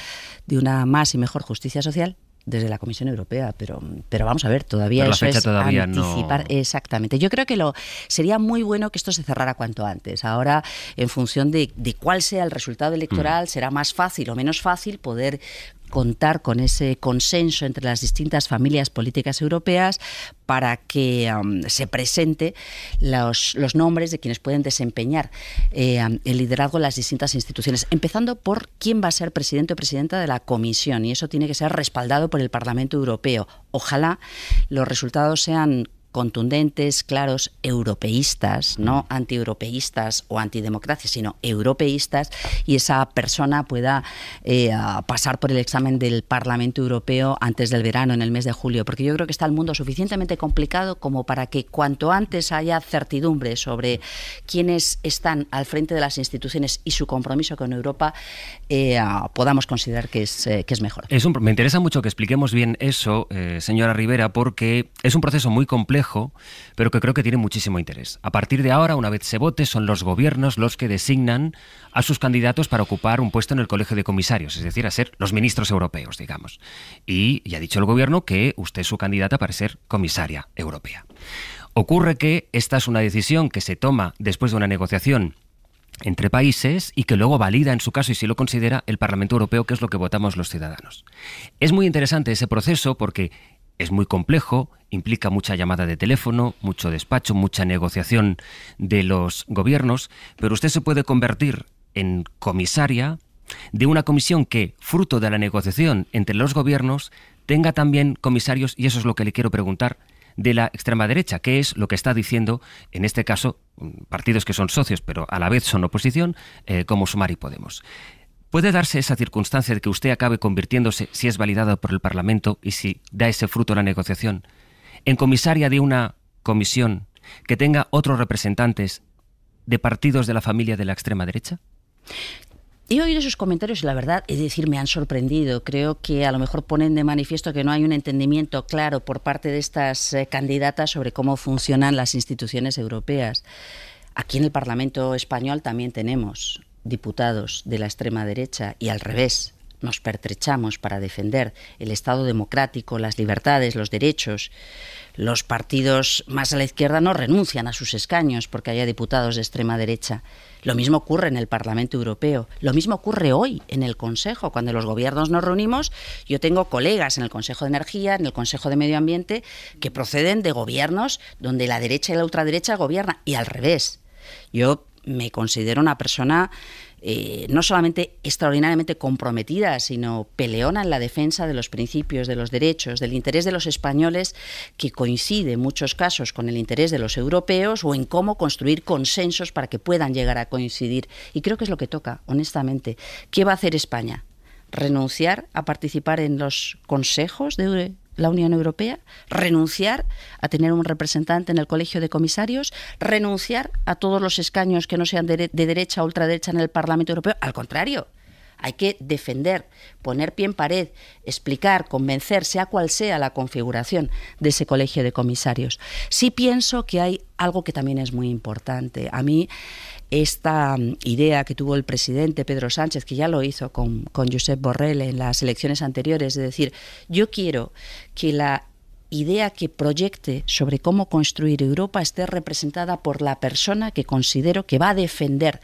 de una más y mejor justicia social desde la Comisión Europea, pero, pero vamos a ver, todavía eso es anticipar. Exactamente. Yo creo que lo sería muy bueno que esto se cerrara cuanto antes. Ahora, en función de, de cuál sea el resultado electoral, mm. será más fácil o menos fácil poder contar con ese consenso entre las distintas familias políticas europeas para que um, se presente los, nombres de quienes pueden desempeñar eh, um, el liderazgo en las distintas instituciones, empezando por quién va a ser presidente o presidenta de la Comisión, y eso tiene que ser respaldado por el Parlamento Europeo. Ojalá los resultados sean contundentes, claros, europeístas, no mm. antieuropeístas o antidemocracias, sino europeístas, y esa persona pueda eh, pasar por el examen del Parlamento Europeo antes del verano, en el mes de julio, porque yo creo que está el mundo suficientemente complicado como para que cuanto antes haya certidumbre sobre quiénes están al frente de las instituciones y su compromiso con Europa, eh, podamos considerar que es, eh, que es mejor. Es me interesa mucho que expliquemos bien eso, señora Rivera, porque es un proceso muy complejo pero que creo que tiene muchísimo interés. A partir de ahora, una vez se vote, son los gobiernos los que designan a sus candidatos para ocupar un puesto en el Colegio de Comisarios, es decir, a ser los ministros europeos, digamos. Y ya ha dicho el gobierno que usted es su candidata para ser comisaria europea. Ocurre que esta es una decisión que se toma después de una negociación entre países y que luego valida en su caso y si lo considera el Parlamento Europeo, que es lo que votamos los ciudadanos. Es muy interesante ese proceso porque es muy complejo, implica mucha llamada de teléfono, mucho despacho, mucha negociación de los gobiernos, pero usted se puede convertir en comisaria de una comisión que, fruto de la negociación entre los gobiernos, tenga también comisarios, y eso es lo que le quiero preguntar, de la extrema derecha, que es lo que está diciendo, en este caso, partidos que son socios, pero a la vez son oposición, eh, como Sumar y Podemos. ¿Puede darse esa circunstancia de que usted acabe convirtiéndose, si es validado por el Parlamento y si da ese fruto a la negociación, en comisaria de una comisión que tenga otros representantes de partidos de la familia de la extrema derecha? He oído esos comentarios y la verdad, es decir, me han sorprendido. Creo que a lo mejor ponen de manifiesto que no hay un entendimiento claro por parte de estas eh, candidatas sobre cómo funcionan las instituciones europeas. Aquí en el Parlamento español también tenemos diputados de la extrema derecha y al revés nos pertrechamos para defender el Estado democrático, las libertades, los derechos. Los partidos más a la izquierda no renuncian a sus escaños porque haya diputados de extrema derecha. Lo mismo ocurre en el Parlamento Europeo, lo mismo ocurre hoy en el Consejo. Cuando los gobiernos nos reunimos, yo tengo colegas en el Consejo de Energía, en el Consejo de Medio Ambiente, que proceden de gobiernos donde la derecha y la ultraderecha gobiernan, y al revés. Yo me considero una persona eh, no solamente extraordinariamente comprometida, sino peleona en la defensa de los principios, de los derechos, del interés de los españoles, que coincide en muchos casos con el interés de los europeos, o en cómo construir consensos para que puedan llegar a coincidir. Y creo que es lo que toca, honestamente. ¿Qué va a hacer España? ¿Renunciar a participar en los consejos de, la Unión Europea, renunciar a tener un representante en el Colegio de Comisarios, renunciar a todos los escaños que no sean de, derecha o ultraderecha en el Parlamento Europeo. Al contrario, hay que defender, poner pie en pared, explicar, convencer, sea cual sea la configuración de ese colegio de comisarios. Sí pienso que hay algo que también es muy importante. A mí esta mm, idea que tuvo el presidente Pedro Sánchez, que ya lo hizo con, Josep Borrell en las elecciones anteriores, es decir, yo quiero que la idea que proyecte sobre cómo construir Europa esté representada por la persona que considero que va a defender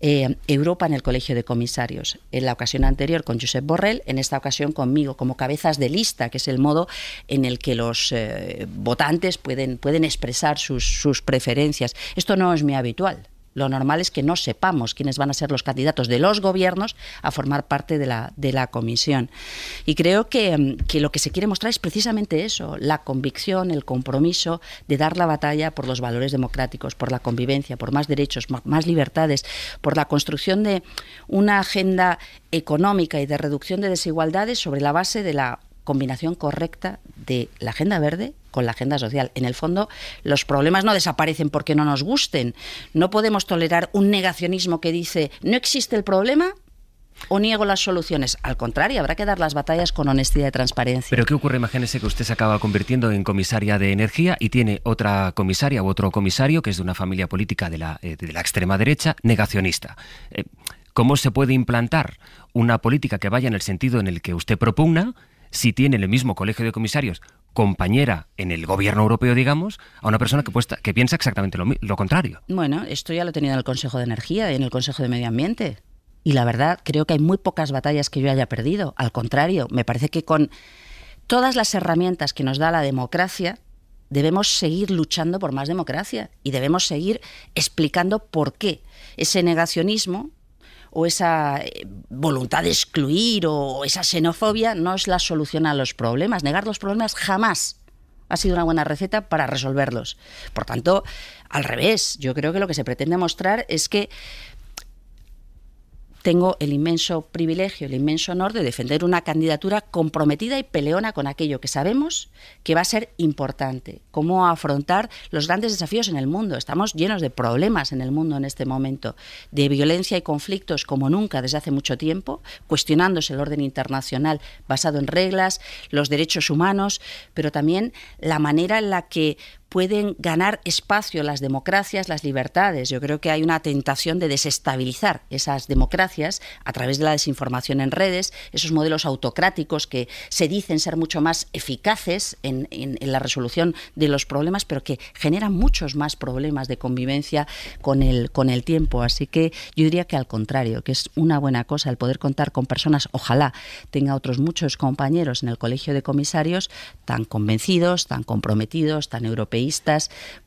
eh, Europa en el Colegio de Comisarios. En la ocasión anterior con Josep Borrell, en esta ocasión conmigo como cabezas de lista, que es el modo en el que los eh, votantes pueden, expresar sus, sus preferencias. Esto no es mi habitual. Lo normal es que no sepamos quiénes van a ser los candidatos de los gobiernos a formar parte de la, de la comisión. Y creo que, mm, que lo que se quiere mostrar es precisamente eso, la convicción, el compromiso de dar la batalla por los valores democráticos, por la convivencia, por más derechos, más libertades, por la construcción de una agenda económica y de reducción de desigualdades sobre la base de la combinación correcta de la agenda verde con la agenda social. En el fondo, los problemas no desaparecen porque no nos gusten. No podemos tolerar un negacionismo que dice no existe el problema, o niego las soluciones. Al contrario, habrá que dar las batallas con honestidad y transparencia. Pero ¿qué ocurre? Imagínese que usted se acaba convirtiendo en comisaria de energía y tiene otra comisaria u otro comisario que es de una familia política de la, eh, extrema derecha negacionista. Eh, ¿Cómo se puede implantar una política que vaya en el sentido en el que usted propugna? si tiene en el mismo colegio de comisarios compañera en el gobierno europeo, digamos, a una persona que, que piensa exactamente lo, lo contrario. Bueno, esto ya lo he tenido en el Consejo de Energía y en el Consejo de Medio Ambiente. Y la verdad, creo que hay muy pocas batallas que yo haya perdido. Al contrario, me parece que con todas las herramientas que nos da la democracia, debemos seguir luchando por más democracia y debemos seguir explicando por qué ese negacionismo o esa eh, voluntad de excluir o esa xenofobia no es la solución a los problemas. Negar los problemas jamás ha sido una buena receta para resolverlos. Por tanto, al revés, yo creo que lo que se pretende mostrar es que tengo el inmenso privilegio, el inmenso honor de defender una candidatura comprometida y peleona con aquello que sabemos que va a ser importante, cómo afrontar los grandes desafíos en el mundo. Estamos llenos de problemas en el mundo en este momento, de violencia y conflictos como nunca desde hace mucho tiempo, cuestionándose el orden internacional basado en reglas, los derechos humanos, pero también la manera en la que pueden ganar espacio las democracias, las libertades. Yo creo que hay una tentación de desestabilizar esas democracias a través de la desinformación en redes, esos modelos autocráticos que se dicen ser mucho más eficaces en, la resolución de los problemas, pero que generan muchos más problemas de convivencia con el, con el tiempo. Así que yo diría que al contrario, que es una buena cosa el poder contar con personas, ojalá tenga otros muchos compañeros en el colegio de comisarios tan convencidos, tan comprometidos, tan europeos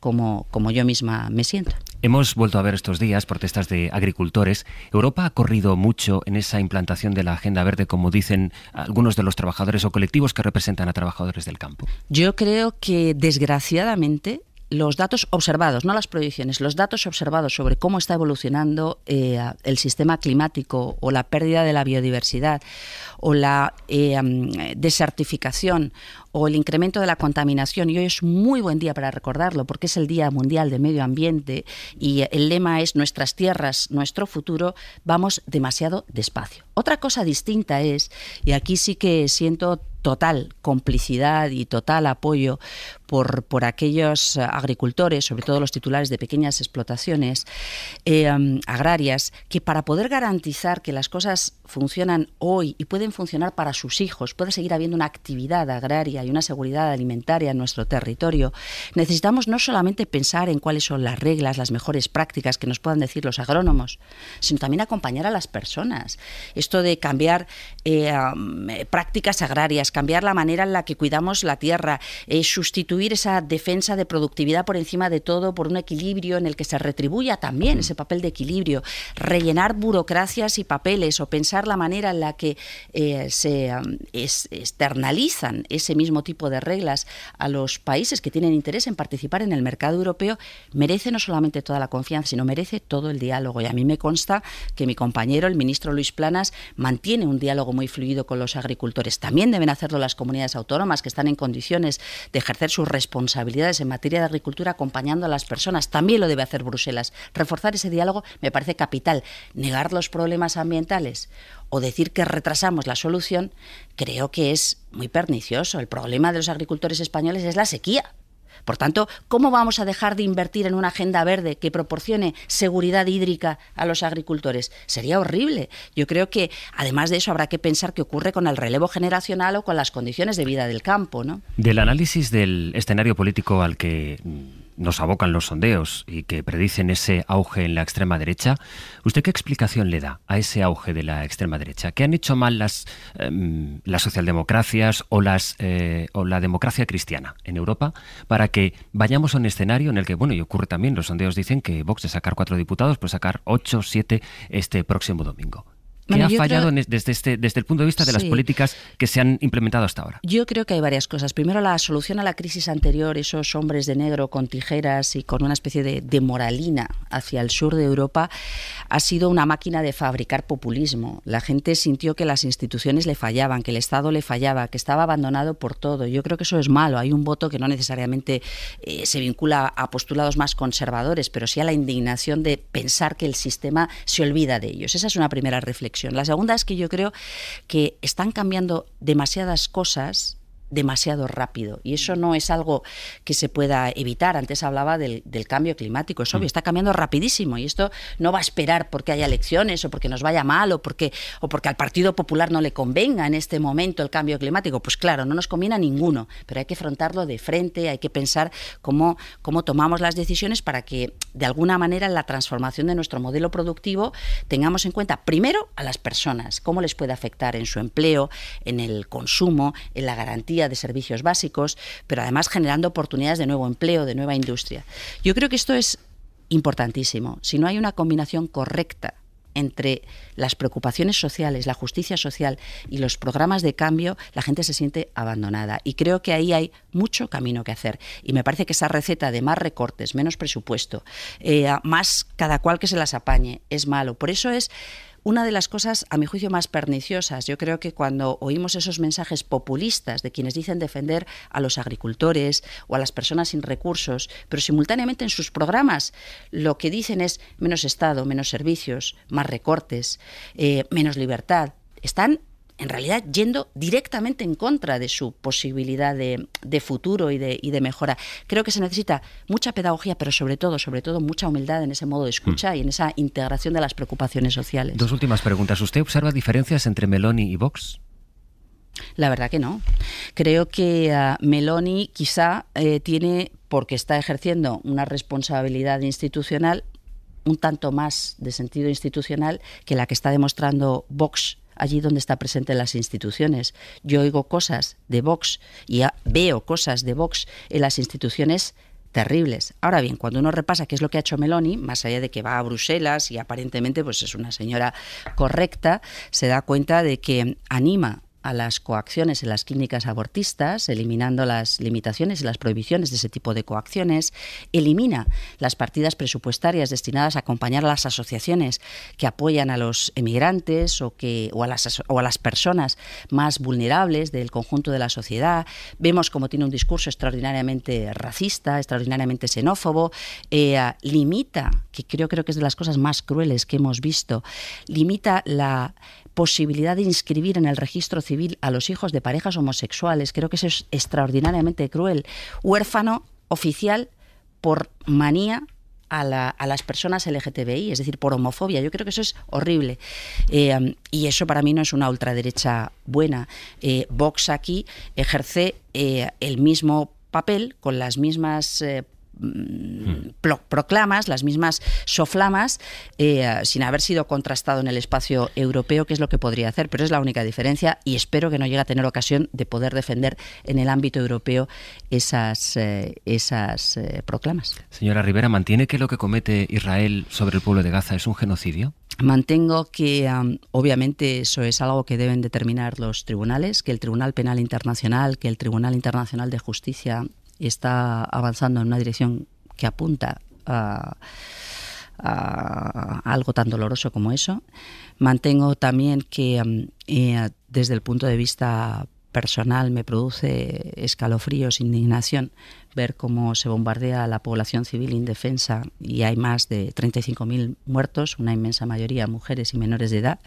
como, yo misma me siento. Hemos vuelto a ver estos días protestas de agricultores. Europa ha corrido mucho en esa implantación de la agenda verde, como dicen algunos de los trabajadores o colectivos que representan a trabajadores del campo. Yo creo que desgraciadamente los datos observados, no las proyecciones, los datos observados sobre cómo está evolucionando eh, el sistema climático o la pérdida de la biodiversidad o la eh, mm, desertificación o el incremento de la contaminación. Y hoy es muy buen día para recordarlo porque es el Día Mundial del Medio Ambiente y el lema es nuestras tierras, nuestro futuro, vamos demasiado despacio. Otra cosa distinta es, y aquí sí que siento total complicidad y total apoyo por, por, aquellos agricultores, sobre todo los titulares de pequeñas explotaciones eh, agrarias, que para poder garantizar que las cosas funcionan hoy y pueden funcionar para sus hijos, puede seguir habiendo una actividad agraria y una seguridad alimentaria en nuestro territorio, necesitamos no solamente pensar en cuáles son las reglas, las mejores prácticas que nos puedan decir los agrónomos, sino también acompañar a las personas. Esto de cambiar eh, eh, prácticas agrarias, cambiar la manera en la que cuidamos la tierra, eh, sustituir esa defensa de productividad por encima de todo por un equilibrio en el que se retribuya también ese papel de equilibrio, rellenar burocracias y papeles o pensar la manera en la que se externalizan ese mismo mismo tipo de reglas a los países que tienen interés en participar en el mercado europeo, merece no solamente toda la confianza, sino merece todo el diálogo. Y a mí me consta que mi compañero, el ministro Luis Planas, mantiene un diálogo muy fluido con los agricultores. También deben hacerlo las comunidades autónomas que están en condiciones de ejercer sus responsabilidades en materia de agricultura acompañando a las personas. También lo debe hacer Bruselas. Reforzar ese diálogo me parece capital. Negar los problemas ambientales o decir que retrasamos la solución, creo que es muy pernicioso. El problema de los agricultores españoles es la sequía. Por tanto, ¿cómo vamos a dejar de invertir en una agenda verde que proporcione seguridad hídrica a los agricultores? Sería horrible. Yo creo que, además de eso, habrá que pensar qué ocurre con el relevo generacional o con las condiciones de vida del campo. ¿no? Del análisis del escenario político al que nos abocan los sondeos y que predicen ese auge en la extrema derecha, ¿usted qué explicación le da a ese auge de la extrema derecha? ¿Qué han hecho mal las, em, las socialdemocracias o, las, eh, o la democracia cristiana en Europa para que vayamos a un escenario en el que, bueno, y ocurre también, los sondeos dicen que Vox de sacar cuatro diputados puede sacar ocho, siete este próximo domingo? ¿Qué ha fallado este, desde, el punto de vista de las políticas que se han implementado hasta ahora? Yo creo que hay varias cosas. Primero, la solución a la crisis anterior, esos hombres de negro con tijeras y con una especie de, moralina hacia el sur de Europa, ha sido una máquina de fabricar populismo. La gente sintió que las instituciones le fallaban, que el Estado le fallaba, que estaba abandonado por todo. Yo creo que eso es malo. Hay un voto que no necesariamente eh, se vincula a postulados más conservadores, pero sí a la indignación de pensar que el sistema se olvida de ellos. Esa es una primera reflexión. La segunda es que yo creo que están cambiando demasiadas cosas demasiado rápido. Y eso no es algo que se pueda evitar. Antes hablaba del, cambio climático. Es obvio, mm. está cambiando rapidísimo. Y esto no va a esperar porque haya elecciones o porque nos vaya mal o porque, o porque al Partido Popular no le convenga en este momento el cambio climático. Pues claro, no nos conviene a ninguno. Pero hay que afrontarlo de frente, hay que pensar cómo, cómo tomamos las decisiones para que, de alguna manera, en la transformación de nuestro modelo productivo tengamos en cuenta primero a las personas, cómo les puede afectar en su empleo, en el consumo, en la garantía de servicios básicos, pero además generando oportunidades de nuevo empleo, de nueva industria. Yo creo que esto es importantísimo. Si no hay una combinación correcta entre las preocupaciones sociales, la justicia social y los programas de cambio, la gente se siente abandonada. Y creo que ahí hay mucho camino que hacer. Y me parece que esa receta de más recortes, menos presupuesto, eh, más cada cual que se las apañe, es malo. Por eso es una de las cosas, a mi juicio, más perniciosas. Yo creo que cuando oímos esos mensajes populistas de quienes dicen defender a los agricultores o a las personas sin recursos, pero simultáneamente en sus programas lo que dicen es menos Estado, menos servicios, más recortes, eh, menos libertad, están en realidad yendo directamente en contra de su posibilidad de, futuro y de, mejora. Creo que se necesita mucha pedagogía, pero sobre todo, sobre todo, mucha humildad en ese modo de escucha mm. y en esa integración de las preocupaciones sociales. Dos últimas preguntas. ¿Usted observa diferencias entre Meloni y Vox? La verdad que no. Creo que eh, Meloni quizá eh, tiene, porque está ejerciendo una responsabilidad institucional, un tanto más de sentido institucional que la que está demostrando Vox allí donde está presente las instituciones. Yo oigo cosas de Vox y veo cosas de Vox en las instituciones terribles. Ahora bien, cuando uno repasa qué es lo que ha hecho Meloni, más allá de que va a Bruselas y aparentemente pues es una señora correcta, se da cuenta de que anima a las coacciones en las clínicas abortistas, eliminando las limitaciones y las prohibiciones de ese tipo de coacciones, elimina las partidas presupuestarias destinadas a acompañar a las asociaciones que apoyan a los emigrantes o, que, o, a, las, personas más vulnerables del conjunto de la sociedad. Vemos como tiene un discurso extraordinariamente racista, extraordinariamente xenófobo, eh, limita, que creo, creo que es de las cosas más crueles que hemos visto, limita la posibilidad de inscribir en el registro civil a los hijos de parejas homosexuales. Creo que eso es extraordinariamente cruel. Huérfano oficial por manía a, las personas LGTBI, es decir, por homofobia. Yo creo que eso es horrible. Eh, y eso para mí no es una ultraderecha buena. Eh, Vox aquí ejerce eh, el mismo papel con las mismas Mm, proclamas, las mismas soflamas, eh, sin haber sido contrastado en el espacio europeo, que es lo que podría hacer, pero es la única diferencia y espero que no llegue a tener ocasión de poder defender en el ámbito europeo esas, eh, esas eh, proclamas. Señora Rivera, ¿mantiene que lo que comete Israel sobre el pueblo de Gaza es un genocidio? Mantengo que obviamente eso es algo que deben determinar los tribunales, que el Tribunal Penal Internacional, que el Tribunal Internacional de Justicia está avanzando en una dirección que apunta a, algo tan doloroso como eso. Mantengo también que mm, eh, desde el punto de vista personal me produce escalofríos, indignación, ver cómo se bombardea a la población civil indefensa y hay más de 35.000 muertos, una inmensa mayoría mujeres y menores de edad.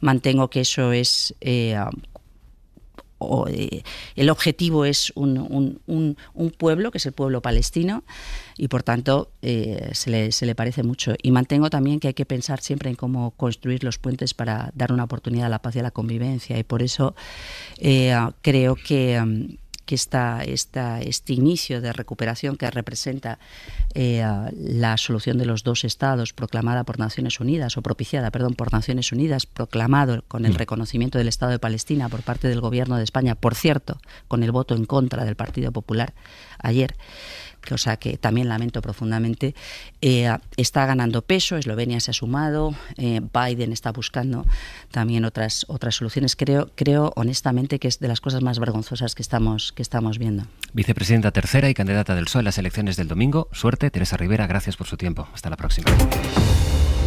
Mantengo que eso es eh, eh, el objetivo es un, pueblo, que es el pueblo palestino, y por tanto eh, se, le, se, le, parece mucho. Y mantengo también que hay que pensar siempre en cómo construir los puentes para dar una oportunidad a la paz y a la convivencia, y por eso eh, creo que mm, que esta, este inicio de recuperación que representa eh, la solución de los dos estados proclamada por Naciones Unidas, o propiciada, perdón, por Naciones Unidas, proclamado con el mm. reconocimiento del Estado de Palestina por parte del Gobierno de España, por cierto, con el voto en contra del Partido Popular ayer, o sea que también lamento profundamente, eh, está ganando peso, Eslovenia se ha sumado, eh, Biden está buscando también otras, otras soluciones. Creo, creo honestamente que es de las cosas más vergonzosas que estamos, que estamos viendo. Vicepresidenta tercera y candidata del PSOE en las elecciones del domingo, suerte, Teresa Rivera, gracias por su tiempo. Hasta la próxima.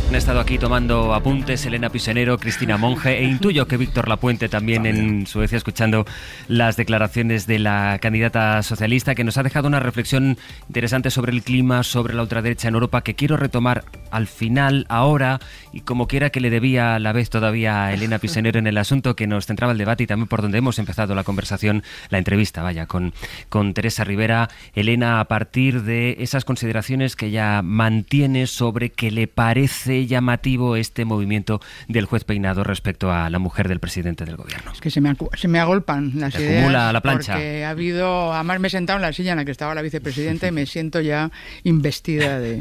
Han estado aquí tomando apuntes Elena Pisenero, Cristina Monge e intuyo que Víctor Lapuente también, también en Suecia escuchando las declaraciones de la candidata socialista que nos ha dejado una reflexión interesante sobre el clima, sobre la ultraderecha en Europa que quiero retomar al final, ahora y como quiera que le debía a la vez todavía a Elena Pisenero en el asunto que nos centraba el debate y también por donde hemos empezado la conversación, la entrevista, vaya, con, con Teresa Rivera. Elena, a partir de esas consideraciones que ella mantiene sobre que le parece llamativo este movimiento del juez Peinado respecto a la mujer del presidente del gobierno. Es que se me, se me agolpan las ideas. la plancha. Porque ha habido, además me he sentado en la silla en la que estaba la vicepresidenta y me siento ya investida de,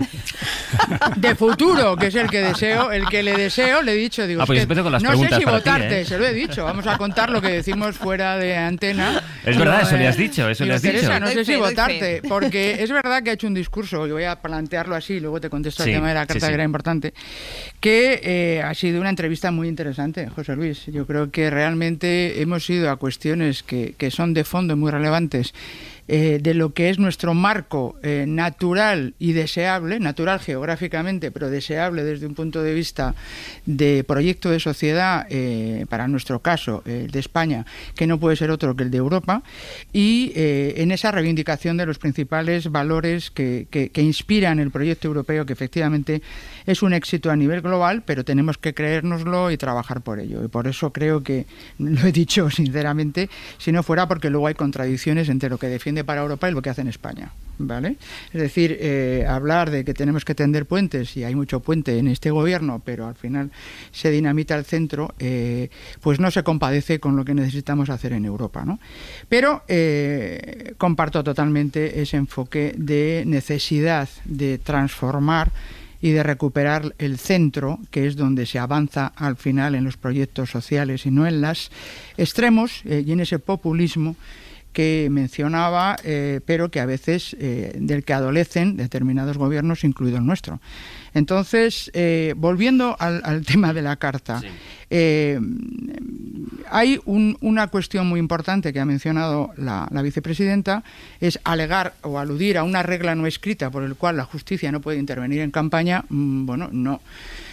futuro, que es el que deseo, el que le deseo, le he dicho, digo, ah, pues no sé si votarte, ¿eh? se lo he dicho, vamos a contar lo que decimos fuera de antena. Es verdad, eso le has eh, dicho, eso le has dicho. no sé si votarte, porque es verdad que ha hecho un discurso, yo voy a plantearlo así, luego te contesto el tema de la carta que era importante, que eh, ha sido una entrevista muy interesante, José Luis. Yo creo que realmente hemos ido a cuestiones que, que son de fondo muy relevantes eh, de lo que es nuestro marco eh, natural y deseable, natural geográficamente, pero deseable desde un punto de vista de proyecto de sociedad, eh, para nuestro caso, de España, que no puede ser otro que el de Europa, y en esa reivindicación de los principales valores que, que inspiran el proyecto europeo, que efectivamente es un éxito a nivel global, pero tenemos que creérnoslo y trabajar por ello. Y por eso creo que, lo he dicho sinceramente, si no fuera porque luego hay contradicciones entre lo que defiende para Europa y lo que hace en España. ¿Vale? Es decir, eh, hablar de que tenemos que tender puentes, y hay mucho puente en este gobierno, pero al final se dinamita el centro, eh, pues no se compadece con lo que necesitamos hacer en Europa. Pero eh, comparto totalmente ese enfoque de necesidad de transformar y de recuperar el centro, que es donde se avanza al final en los proyectos sociales y no en las extremos y en ese populismo que mencionaba, eh, pero que a veces eh, del que adolecen determinados gobiernos, incluido el nuestro. Entonces, eh, volviendo al, tema de la carta, eh, hay una cuestión muy importante que ha mencionado la, la, vicepresidenta, es alegar o aludir a una regla no escrita por el cual la justicia no puede intervenir en campaña, mm, bueno, no.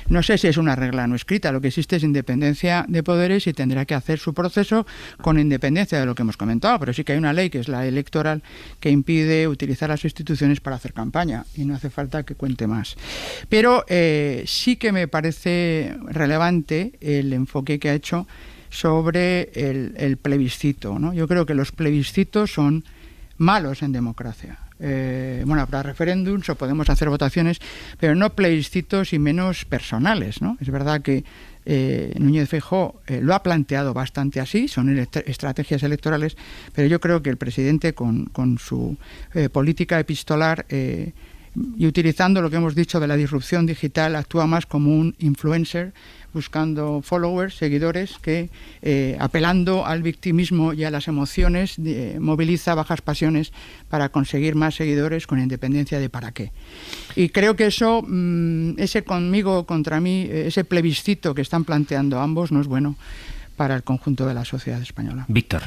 No sé si es una regla no escrita, lo que existe es independencia de poderes y tendrá que hacer su proceso con independencia de lo que hemos comentado, pero sí que hay una ley que es la electoral que impide utilizar las instituciones para hacer campaña y no hace falta que cuente más. Pero eh, sí que me parece relevante el enfoque que ha hecho sobre el, plebiscito. Yo creo que los plebiscitos son malos en democracia. Eh, bueno, habrá referéndums o podemos hacer votaciones, pero no plebiscitos y menos personales, ¿no? Es verdad que eh, Núñez Feijó eh, lo ha planteado bastante así, son estrategias electorales, pero yo creo que el presidente con su política epistolar y utilizando lo que hemos dicho de la disrupción digital, actúa más como un influencer, buscando followers, seguidores, que eh, apelando al victimismo y a las emociones, moviliza bajas pasiones para conseguir más seguidores con independencia de para qué. Y creo que eso, mm, ese conmigo contra mí, eh, ese plebiscito que están planteando ambos, no es bueno para el conjunto de la sociedad española. Víctor.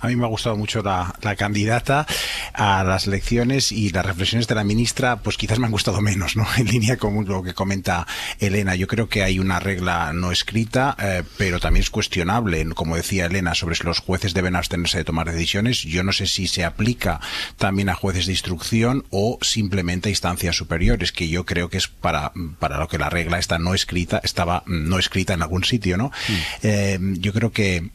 A mí me ha gustado mucho la, candidata a las elecciones y las reflexiones de la ministra, pues quizás me han gustado menos, ¿no? En línea con lo que comenta Elena. Yo creo que hay una regla no escrita, eh, pero también es cuestionable, como decía Elena, sobre si los jueces deben abstenerse de tomar decisiones. Yo no sé si se aplica también a jueces de instrucción o simplemente a instancias superiores, que yo creo que es para, para lo que la regla está no escrita estaba no escrita en algún sitio, ¿no? Mm. Eh, yo creo que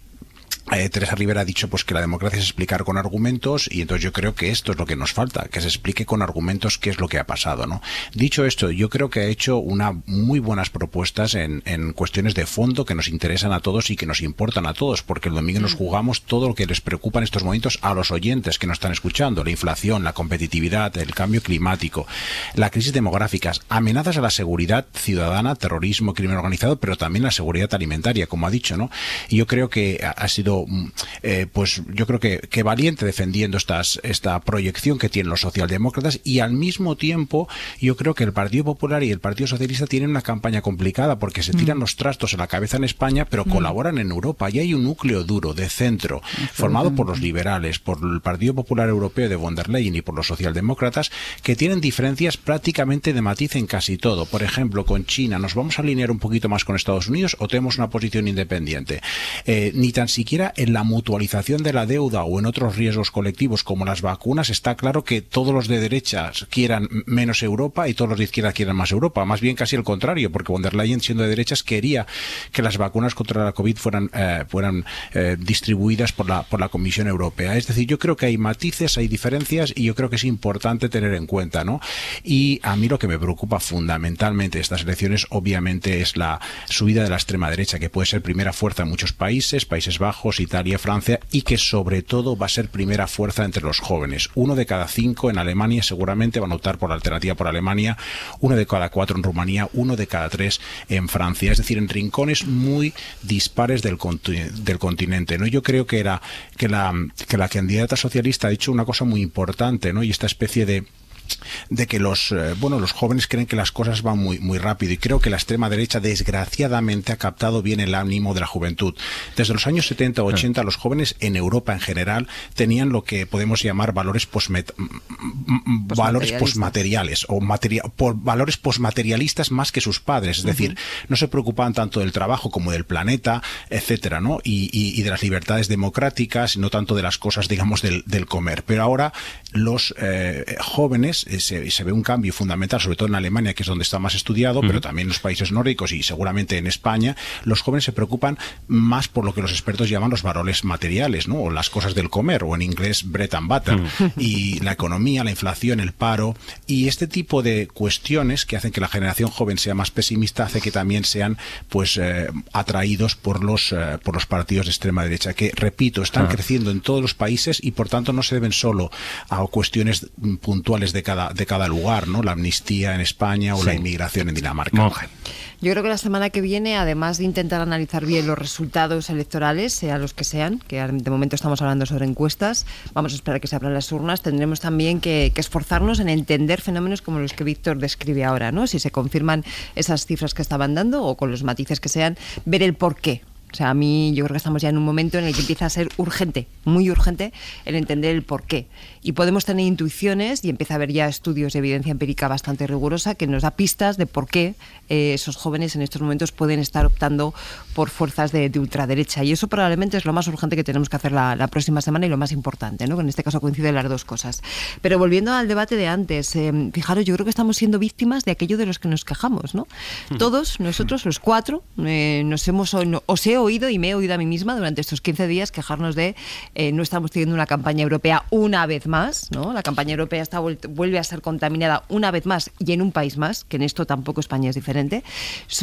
eh, Teresa Rivera ha dicho pues que la democracia es explicar con argumentos y entonces yo creo que esto es lo que nos falta, que se explique con argumentos qué es lo que ha pasado, ¿no? Dicho esto, yo creo que ha hecho una muy buenas propuestas en, cuestiones de fondo que nos interesan a todos y que nos importan a todos, porque el domingo nos mm. jugamos todo lo que les preocupa en estos momentos a los oyentes que nos están escuchando, la inflación, la competitividad, el cambio climático, la crisis demográfica, amenazas a la seguridad ciudadana, terrorismo, crimen organizado, pero también la seguridad alimentaria, como ha dicho, ¿no? Y yo creo que ha sido Mm, eh, pues yo creo que, valiente defendiendo estas, esta proyección que tienen los socialdemócratas y al mismo tiempo yo creo que el Partido Popular y el Partido Socialista tienen una campaña complicada porque se mm. tiran los trastos en la cabeza en España, pero mm. colaboran en Europa y hay un núcleo duro de centro formado por los liberales, por el Partido Popular Europeo de von der Leyen y por los socialdemócratas que tienen diferencias prácticamente de matiz en casi todo. Por ejemplo, con China, ¿nos vamos a alinear un poquito más con Estados Unidos o tenemos una posición independiente? Eh, ni tan siquiera en la mutualización de la deuda o en otros riesgos colectivos como las vacunas, está claro que todos los de derechas quieran menos Europa y todos los de izquierda quieran más Europa. Más bien casi el contrario, porque von der Leyen, siendo de derechas, quería que las vacunas contra la COVID fueran, eh, fueran eh, distribuidas por la, por la Comisión Europea. Es decir, yo creo que hay matices, hay diferencias y yo creo que es importante tener en cuenta, ¿no? Y a mí lo que me preocupa fundamentalmente de estas elecciones, obviamente, es la subida de la extrema derecha, que puede ser primera fuerza en muchos países, Países Bajos, Italia, Francia y que sobre todo va a ser primera fuerza entre los jóvenes. Uno de cada cinco en Alemania seguramente van a optar por la alternativa por Alemania, uno de cada cuatro en Rumanía, uno de cada tres en Francia. Es decir, en rincones muy dispares del, continente. ¿no? Yo creo que, era, que, la, que la candidata socialista ha dicho una cosa muy importante ¿no? y esta especie de de que los eh, bueno los jóvenes creen que las cosas van muy muy rápido y creo que la extrema derecha desgraciadamente ha captado bien el ánimo de la juventud. Desde los años 70 o 80 los jóvenes en Europa en general tenían lo que podemos llamar valores valores posmateriales o por valores posmaterialistas más que sus padres, es decir, no se preocupaban tanto del trabajo como del planeta, etcétera, ¿no? Y, de las libertades democráticas, no tanto de las cosas digamos del, comer. Pero ahora los eh, jóvenes eh, se, ve un cambio fundamental, sobre todo en Alemania, que es donde está más estudiado, pero también en los países nórdicos y seguramente en España, los jóvenes se preocupan más por lo que los expertos llaman los valores materiales, ¿no? O las cosas del comer, o en inglés bread and butter. Y la economía, la inflación, el paro, y este tipo de cuestiones que hacen que la generación joven sea más pesimista, hace que también sean pues eh, atraídos por los, eh, por los partidos de extrema derecha, que repito, están ah. creciendo en todos los países y por tanto no se deben solo a cuestiones puntuales de de cada lugar, ¿no? La amnistía en España o la inmigración en Dinamarca. Yo creo que la semana que viene, además de intentar analizar bien los resultados electorales, sean los que sean, que de momento estamos hablando sobre encuestas, vamos a esperar que se abran las urnas, tendremos también que, esforzarnos en entender fenómenos como los que Víctor describe ahora, ¿no? Si se confirman esas cifras que estaban dando o con los matices que sean, ver el por qué, o sea, a mí yo creo que estamos ya en un momento en el que empieza a ser urgente, muy urgente, el entender el por qué. Y podemos tener intuiciones y empieza a haber ya estudios de evidencia empírica bastante rigurosa que nos da pistas de por qué eh, esos jóvenes en estos momentos pueden estar optando por fuerzas de, ultraderecha. Y eso probablemente es lo más urgente que tenemos que hacer la, próxima semana y lo más importante, ¿no? En este caso coinciden las dos cosas. Pero volviendo al debate de antes, eh, fijaros, yo creo que estamos siendo víctimas de aquello de los que nos quejamos, ¿no? Todos, nosotros, los cuatro, eh, nos hemos, o, no, oído y me he oído a mí misma durante estos 15 días quejarnos de eh, no estamos teniendo una campaña europea una vez más, ¿no? La campaña europea está vuelve a ser contaminada una vez más y en un país más, que en esto tampoco España es diferente,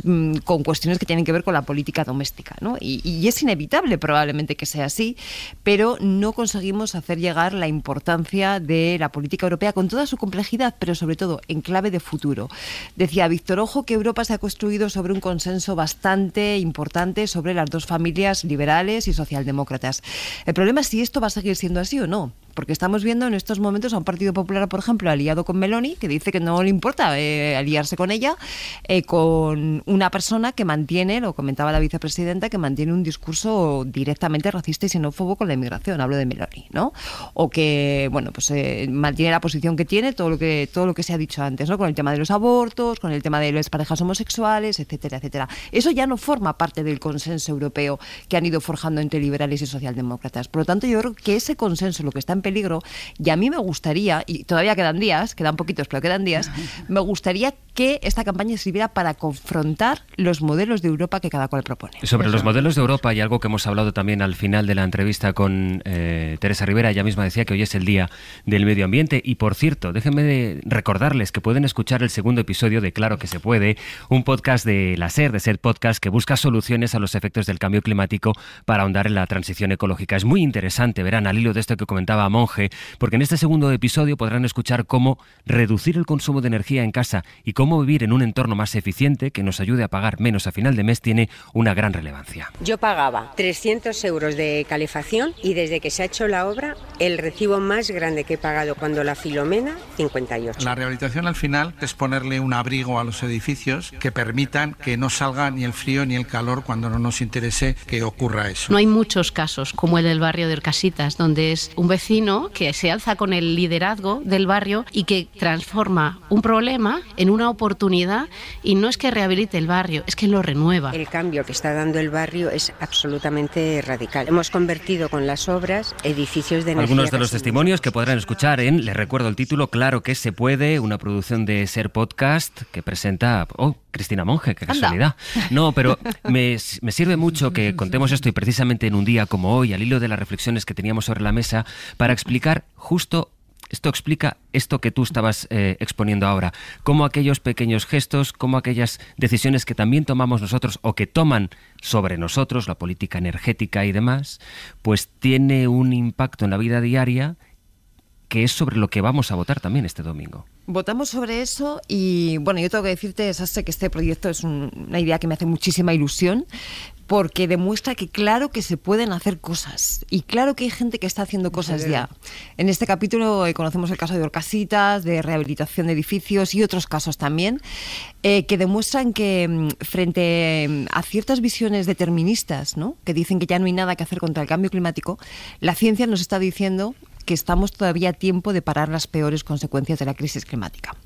mm, con cuestiones que tienen que ver con la política doméstica, y es inevitable probablemente que sea así, pero no conseguimos hacer llegar la importancia de la política europea con toda su complejidad, pero sobre todo en clave de futuro. Decía Víctor Ojo que Europa se ha construido sobre un consenso bastante importante sobre la dos familias liberales y socialdemócratas. El problema es si esto va a seguir siendo así o no. Porque estamos viendo en estos momentos a un Partido Popular, por ejemplo, aliado con Meloni, que dice que no le importa eh, aliarse con ella, eh, con una persona que mantiene, lo comentaba la vicepresidenta, que mantiene un discurso directamente racista y xenófobo con la inmigración, hablo de Meloni, ¿no? O que, bueno, pues eh, mantiene la posición que tiene, todo lo que, todo lo que se ha dicho antes, ¿no? Con el tema de los abortos, con el tema de las parejas homosexuales, etcétera, etcétera. Eso ya no forma parte del consenso europeo que han ido forjando entre liberales y socialdemócratas. Por lo tanto, yo creo que ese consenso, lo que está en peligro. Y a mí me gustaría, y todavía quedan días, quedan poquitos, pero quedan días, me gustaría que esta campaña sirviera para confrontar los modelos de Europa que cada cual propone. Sobre los modelos de Europa y algo que hemos hablado también al final de la entrevista con eh, Teresa Rivera, ella misma decía que hoy es el Día del Medio Ambiente y por cierto, déjenme recordarles que pueden escuchar el segundo episodio de Claro que se puede, un podcast de la SER, de SER Podcast, que busca soluciones a los efectos del cambio climático para ahondar en la transición ecológica. Es muy interesante, verán, al hilo de esto que comentaba Monje, porque en este segundo episodio podrán escuchar cómo reducir el consumo de energía en casa y cómo cómo vivir en un entorno más eficiente que nos ayude a pagar menos a final de mes tiene una gran relevancia. Yo pagaba 300 euros de calefacción y desde que se ha hecho la obra, el recibo más grande que he pagado cuando la Filomena, 58. La rehabilitación al final es ponerle un abrigo a los edificios que permitan que no salga ni el frío ni el calor cuando no nos interese que ocurra eso. No hay muchos casos como el del barrio de Casitas... donde es un vecino que se alza con el liderazgo del barrio y que transforma un problema en una oportunidad oportunidad y no es que rehabilite el barrio, es que lo renueva. El cambio que está dando el barrio es absolutamente radical. Hemos convertido con las obras edificios de energía. Algunos de los testimonios que podrán escuchar en, les recuerdo el título, Claro que se puede, una producción de Ser Podcast que presenta... Oh, Cristina Monge, qué casualidad. No, pero me, me, sirve mucho que contemos esto y precisamente en un día como hoy, al hilo de las reflexiones que teníamos sobre la mesa, para explicar justo esto explica esto que tú estabas eh, exponiendo ahora, cómo aquellos pequeños gestos, cómo aquellas decisiones que también tomamos nosotros o que toman sobre nosotros, la política energética y demás, pues tiene un impacto en la vida diaria que es sobre lo que vamos a votar también este domingo. Votamos sobre eso y bueno, yo tengo que decirte, Sase, que este proyecto es una idea que me hace muchísima ilusión porque demuestra que claro que se pueden hacer cosas y claro que hay gente que está haciendo cosas ya. En este capítulo eh, conocemos el caso de Orcasitas, de rehabilitación de edificios y otros casos también eh, que demuestran que mm, frente mm, a ciertas visiones deterministas, ¿no? que dicen que ya no hay nada que hacer contra el cambio climático, la ciencia nos está diciendo que estamos todavía a tiempo de parar las peores consecuencias de la crisis climática.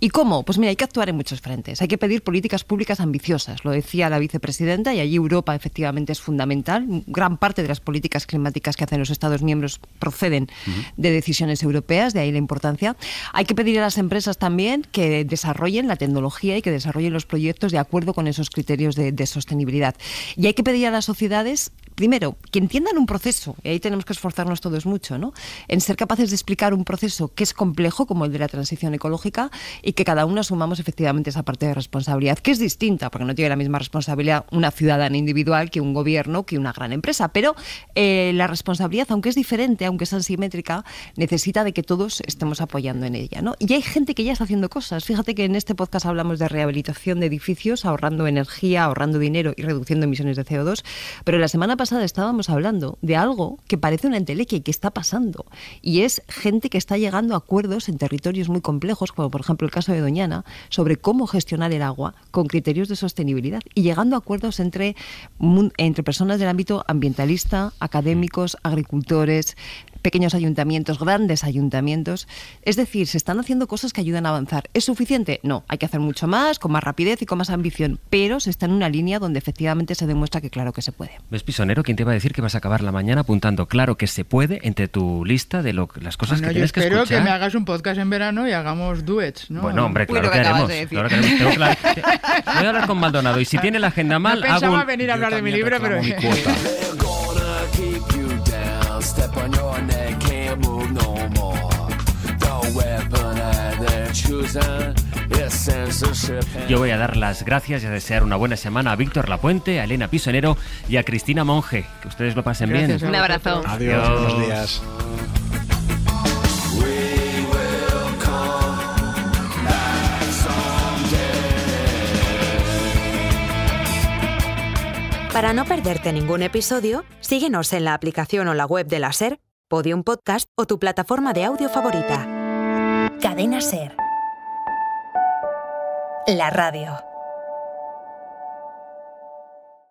¿Y cómo? Pues mira, hay que actuar en muchos frentes. Hay que pedir políticas públicas ambiciosas, lo decía la vicepresidenta, y allí Europa efectivamente es fundamental. Gran parte de las políticas climáticas que hacen los Estados miembros proceden de decisiones europeas, de ahí la importancia. Hay que pedir a las empresas también que desarrollen la tecnología y que desarrollen los proyectos de acuerdo con esos criterios de sostenibilidad. Y hay que pedir a las sociedades primero, que entiendan un proceso, y ahí tenemos que esforzarnos todos mucho, ¿no? en ser capaces de explicar un proceso que es complejo, como el de la transición ecológica, y que cada uno asumamos efectivamente esa parte de responsabilidad, que es distinta, porque no tiene la misma responsabilidad una ciudadana individual que un gobierno, que una gran empresa. Pero eh, la responsabilidad, aunque es diferente, aunque es asimétrica, necesita de que todos estemos apoyando en ella. Y hay gente que ya está haciendo cosas. Fíjate que en este podcast hablamos de rehabilitación de edificios, ahorrando energía, ahorrando dinero y reduciendo emisiones de CO2, pero la semana pasada estábamos hablando de algo que parece una entelequia y que está pasando, y es gente que está llegando a acuerdos en territorios muy complejos, como por ejemplo el caso de Doñana, sobre cómo gestionar el agua con criterios de sostenibilidad y llegando a acuerdos entre, entre personas del ámbito ambientalista, académicos, agricultores, pequeños ayuntamientos, grandes ayuntamientos. Es decir, se están haciendo cosas que ayudan a avanzar. ¿Es suficiente? No, hay que hacer mucho más, con más rapidez y con más ambición, pero se está en una línea donde efectivamente se demuestra que claro que se puede. ¿Ves, Pisonero? ¿Quién te va a decir que vas a acabar la mañana apuntando claro que se puede entre tu lista de las cosas que tienes que escuchar? espero que me hagas un podcast en verano y hagamos duets, ¿no? Bueno, hombre, claro, que, haremos, voy a hablar con Maldonado y si tiene la agenda mal, no hago venir a hablar de mi libro, pero... Yo voy a dar las gracias y a desear una buena semana a Víctor Lapuente, a Elena Pisonero y a Cristina Monge. Que ustedes lo pasen bien. Un abrazo. Adiós. Adiós. Buenos días. Para no perderte ningún episodio, síguenos en la aplicación o la web de la SER Podium Podcast o tu plataforma de audio favorita. Cadena Ser. La radio.